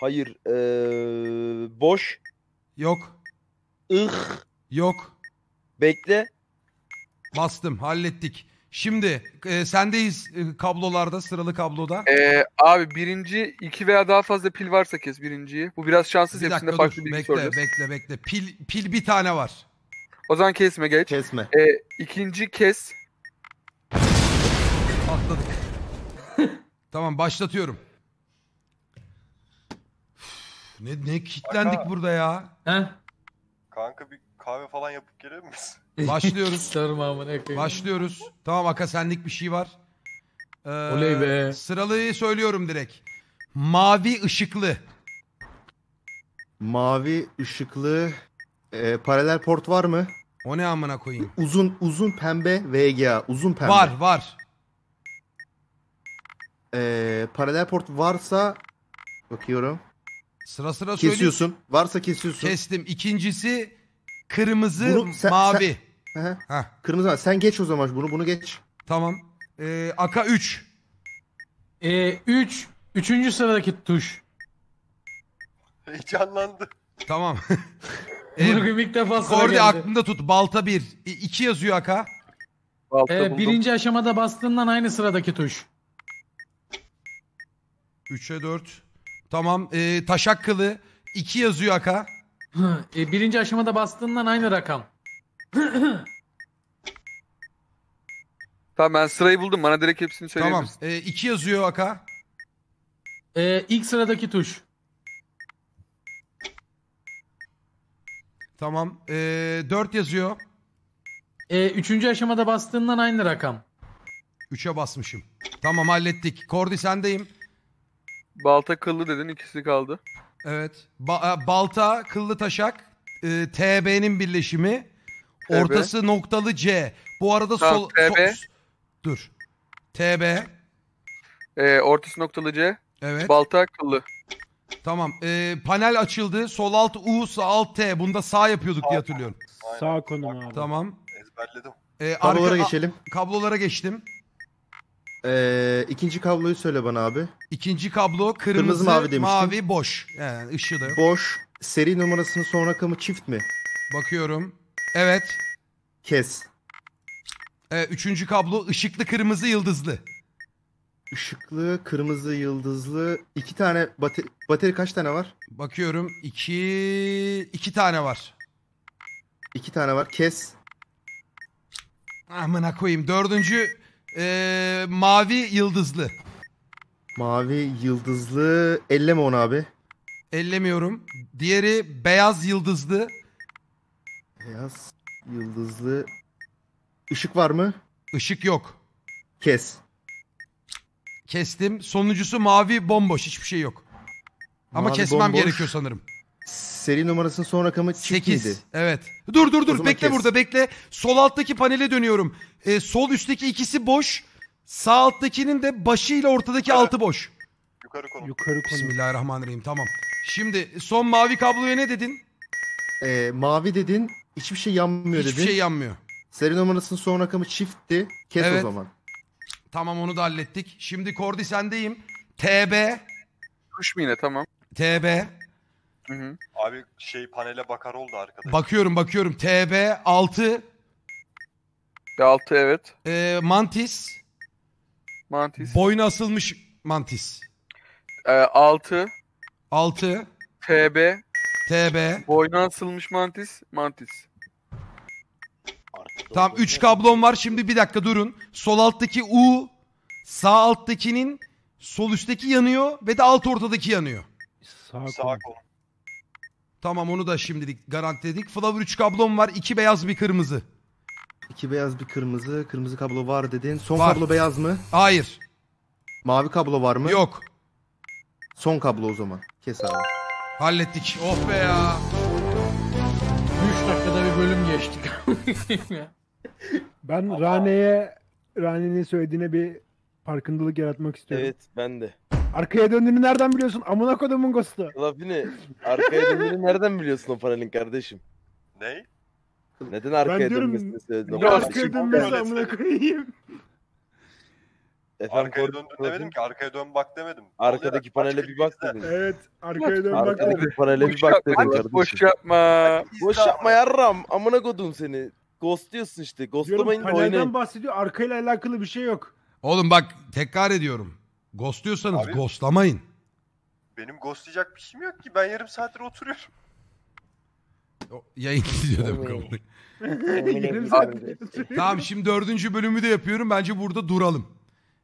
Hayır. Ee, boş. Yok. Ih. Yok. Bekle. Bastım. Hallettik. Şimdi e, sendeyiz e, kablolarda, sıralı kabloda. Ee, abi birinci iki veya daha fazla pil varsa kes birinciyi. Bu biraz şanssız bir hepsinde farklı dur, bekle, soracağız. Bekle bekle pil, pil bir tane var. O zaman kesme geç. Kesme. Ee, ikinci kes. Atladık. tamam başlatıyorum. ne, ne kitlendik burada ya. He? Kanka bir kahve falan yapıp gelir misin? Başlıyoruz. Başlıyoruz. Tamam akasenlik bir şey var. Ee, Oley be. Sıralıyı söylüyorum direkt. Mavi ışıklı. Mavi ışıklı e, paralel port var mı? O ne amına koyayım? Uzun uzun pembe VGA. Uzun pembe. Var var. E, paralel port varsa bakıyorum. Sıra sıra söylüyorsun. Kesiyorsun. Varsa kesiyorsun. Kestim. İkincisi Kırmızı, Grup, sen, mavi. Sen, Kırmızı mavi. Sen geç o zaman bunu, bunu geç. Tamam. Ee, Aka 3. Ee, 3. Üçüncü sıradaki tuş. Heyecanlandı. Tamam. ee, Bugün ilk defa sıra aklında tut. Balta 1. 2 yazıyor Aka. ee, birinci aşamada bastığından aynı sıradaki tuş. 3'e 4. Tamam. Ee, taşak kılı. 2 yazıyor Aka. E, birinci aşamada bastığından aynı rakam. Tamam ben sırayı buldum. Bana direkt hepsini Tamam. söyleyebilirsin. E, iki yazıyor Aka. E, ilk sıradaki tuş. Tamam. E, dört yazıyor. E, üçüncü aşamada bastığından aynı rakam. Üçe basmışım. Tamam hallettik. Kordi sendeyim. Balta kıllı dedin ikisi kaldı. Evet. Ba- e, balta, kıllı taşak, e, TB'nin birleşimi. TB. Ortası noktalı C. Bu arada Tamam, sol... TB. so- dur. TB. Ee, ortası noktalı C. Evet. Balta kıllı. tamam. E, panel açıldı. Sol alt U, sağ alt T. Bunda sağ yapıyorduk diye hatırlıyorum. Aynen. Sağ konum abi. Tamam. Ezberledim. E, arka- Kablolara geçelim. kablolara geçtim. Ee, ikinci kabloyu söyle bana abi. İkinci kablo kırmızı, Kırmızı mavi mavi, boş. Yani ışığı da yok. Boş. Seri numarasının son rakamı çift mi? Bakıyorum. Evet. Kes. Ee, üçüncü kablo ışıklı kırmızı yıldızlı. Işıklı, kırmızı, yıldızlı. İki tane bateri, bateri kaç tane var? Bakıyorum iki, iki tane var. İki tane var. Kes. Amına koyayım. Dördüncü ee, mavi yıldızlı. Mavi yıldızlı. Elleme onu abi. Ellemiyorum. Diğeri beyaz yıldızlı. Beyaz yıldızlı. Işık var mı? Işık yok. Kes. Kestim. Sonuncusu mavi bomboş. Hiçbir şey yok. Ama kesmem bomboş. gerekiyor sanırım. Seri numarasının son rakamı çift Evet. Dur dur dur. Bekle kes. burada bekle. Sol alttaki panele dönüyorum. Ee, sol üstteki ikisi boş. Sağ alttakinin de başı ile ortadaki Yukarı. altı boş. Yukarı konu. Yukarı konu. Bismillahirrahmanirrahim. Tamam. Şimdi son mavi kabloya ne dedin? Ee, mavi dedin. Hiçbir şey yanmıyor Hiçbir dedin. Hiçbir şey yanmıyor. Seri numarasının son rakamı çiftti. Kes evet. o zaman. Tamam onu da hallettik. Şimdi Kordi sendeyim. TB. Kuş mu yine tamam. TB. Hı hı. Abi şey panele bakar oldu arkadaş. Bakıyorum bakıyorum. TB 6. 6 evet. E, mantis. Mantis. Boyuna asılmış mantis. E, ee, 6. 6. TB. TB. Boyuna asılmış mantis. Mantis. Tamam 3 kablom var. Şimdi bir dakika durun. Sol alttaki U. Sağ alttakinin sol üstteki yanıyor ve de alt ortadaki yanıyor. Sağ, Sağ kolum. Tamam onu da şimdilik garantiledik. Flavor 3 kablom var. 2 beyaz bir kırmızı. İki beyaz bir kırmızı. Kırmızı kablo var dedin. Son Var. kablo beyaz mı? Hayır. Mavi kablo var mı? Yok. Son kablo o zaman. Kes abi. Hallettik. Oh be ya. 3 dakikada bir bölüm geçtik. Ben Rane'ye Rane'nin söylediğine bir farkındalık yaratmak istiyorum. Evet ben de. Arkaya döndüğünü nereden biliyorsun? Amına kodumun ghost'u. Lafini arkaya döndüğünü nereden biliyorsun o panelin kardeşim? Ne? Neden arkaya diyorum, dönmesini söyledin o Ne arkaya dönmesi amına koyayım. Efendim, arkaya döndün demedim ki arkaya dön bak demedim. Arkadaki panele bir bak şey dedim. Evet arkaya dön bak dedim. Arkadaki panele bir bak dedim kardeşim. Boş yapma. Boş yapma yarram. Amına kodum seni. Ghost diyorsun işte. Ghostlamayın da oynayın. Panelden bahsediyor arkayla alakalı bir şey yok. Oğlum bak tekrar ediyorum. Ghostluyorsanız Abi- ghostlamayın. Benim ghostlayacak bir şeyim yok ki. Ben yarım saattir oturuyorum. Yayın izliyor demek Olmayın. Tamam şimdi dördüncü bölümü de yapıyorum. Bence burada duralım.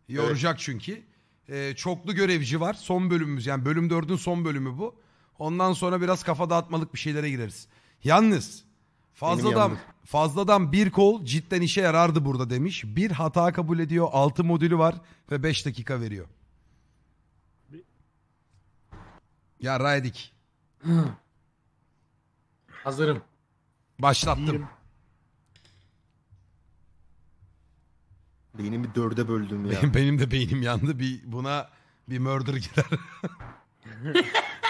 Yoracak çünkü. Ee, çoklu görevci var. Son bölümümüz yani bölüm dördün son bölümü bu. Ondan sonra biraz kafa dağıtmalık bir şeylere gireriz. Yalnız fazladan yalnız. fazladan bir kol cidden işe yarardı burada demiş. Bir hata kabul ediyor. Altı modülü var ve beş dakika veriyor. Ya Raydik. Hazırım. Başlattım. Beynimi dörde böldüm ya. Benim, benim de beynim yandı. Bir buna bir murder gider.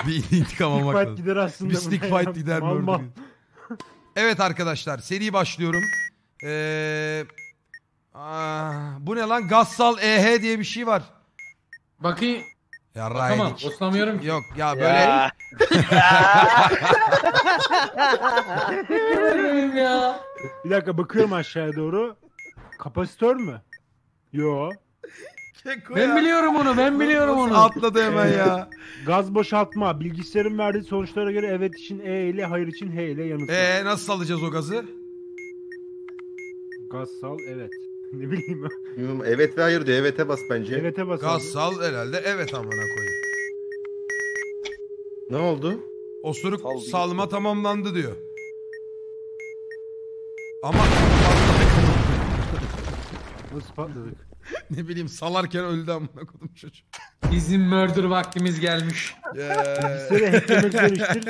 bir intikam almak lazım. gider aslında. Bir stick fight gider Mal murder. gider. Evet arkadaşlar seri başlıyorum. Ee, aa, bu ne lan? Gassal EH diye bir şey var. Bakayım. Ya Ray Tamam Dik. oslamıyorum ki. Yok ya böyle. Ya. ya. Bir dakika bakıyorum aşağıya doğru. Kapasitör mü? Yo. Keko ben ya. biliyorum onu ben biliyorum onu. Atladı hemen ya. Gaz boşaltma. Bilgisayarın verdiği sonuçlara göre evet için E ile hayır için H ile yanıtlar. Eee nasıl alacağız o gazı? Gaz sal evet. ne bileyim. Bilmiyorum, evet ve hayır diyor. Evet'e bas bence. Evet'e bas. Gaz abi. sal herhalde evet amına koyayım. Ne oldu? Osuruk Sal değil. salma tamamlandı diyor. Ama patladık? ne bileyim salarken öldü amına koydum çocuk. Bizim murder vaktimiz gelmiş. Yeah. Seni hacklemek demiştir.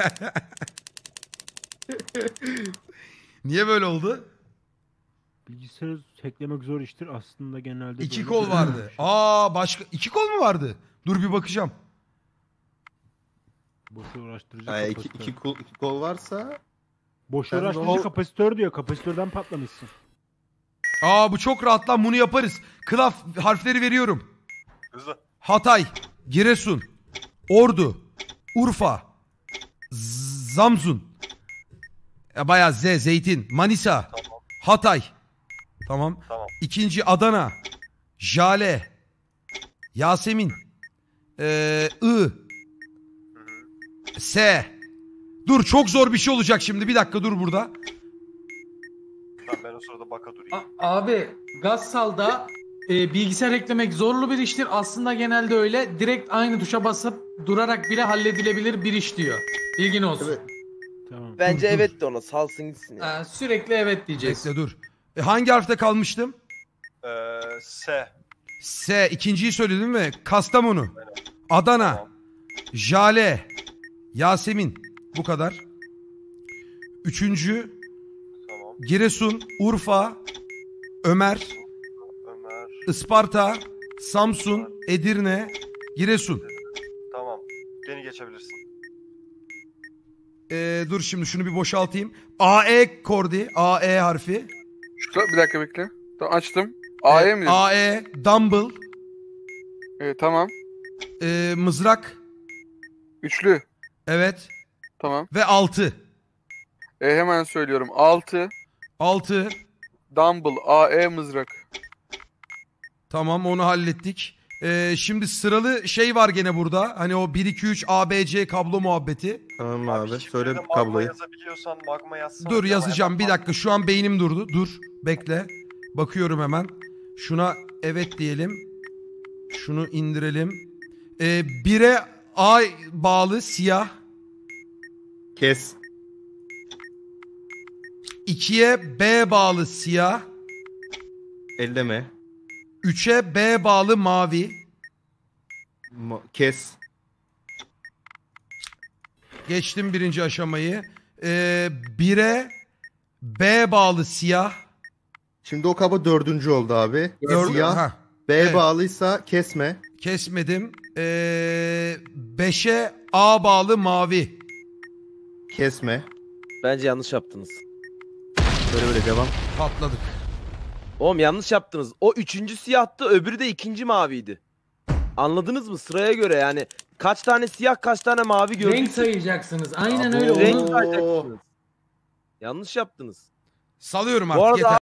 Niye böyle oldu? bilgisayarı hacklemek zor iştir aslında genelde. İki kol şey vardı. Aa başka iki kol mu vardı? Dur bir bakacağım. Boşa uğraştıracak iki, iki kol, iki kol varsa Boşa Yani uğraştırıcı kapasitör diyor. Kapasitörden patlamışsın. Aa bu çok rahat lan bunu yaparız. Kılaf harfleri veriyorum. Hızlı. Hatay, Giresun, Ordu, Urfa, Z- Zamzun. Ya e, bayağı Z, Zeytin, Manisa, Hatay, Tamam. Tamam. İkinci Adana. Jale. Yasemin. Ee, I. S. Dur çok zor bir şey olacak şimdi. Bir dakika dur burada. ben o sırada baka durayım. A- abi Gassal'da e, bilgisayar eklemek zorlu bir iştir. Aslında genelde öyle. Direkt aynı tuşa basıp durarak bile halledilebilir bir iş diyor. Bilgin olsun. Evet. Tamam. Bence evet de ona salsın gitsin. ya. Ha, sürekli evet diyeceksin. Bekle dur. E, hangi harfte kalmıştım? Ee, S. S. İkinciyi söyledin mi? Kastamonu. Adana. Tamam. Jale. Yasemin. Bu kadar. Üçüncü. Tamam. Giresun. Urfa. Ömer. Ömer. Isparta. Samsun. Ömer. Edirne. Giresun. Tamam. Beni geçebilirsin. Ee, dur şimdi şunu bir boşaltayım. AE kordi. AE harfi. Şu bir dakika bekle. Tamam, açtım. AE mi? dedin? AE, dumbbell, Evet, tamam. e, mızrak, Üçlü. evet Tamam. ve altı. E, hemen söylüyorum. Altı. 6. dumbbell AE mızrak. Tamam onu hallettik. E, şimdi sıralı şey var gene burada. Hani o 1 2 3 ABC kablo muhabbeti. Tamam abi. şifrede Söyle magma kabloyu. yazabiliyorsan magma yazsana. Dur yazacağım bir dakika şu an beynim durdu. Dur bekle. Bakıyorum hemen. Şuna evet diyelim. Şunu indirelim. Ee, 1'e A bağlı siyah. Kes. 2'ye B bağlı siyah. elde mi üçe B bağlı mavi. Ma- kes. Geçtim birinci aşamayı. Ee, bire B bağlı siyah. Şimdi o kaba dördüncü oldu abi. Dördü, Siyah. ha. B Evet. bağlıysa kesme. Kesmedim. Ee, beşe A bağlı mavi. Kesme. Bence yanlış yaptınız. Böyle böyle devam. Patladık. Oğlum yanlış yaptınız. O üçüncü siyahtı öbürü de ikinci maviydi. Anladınız mı? Sıraya göre yani Kaç tane siyah kaç tane mavi gördük. Renk sayacaksınız. Aynen öyle. Renk sayacaksınız. Yanlış yaptınız. Salıyorum Bu artık yeter.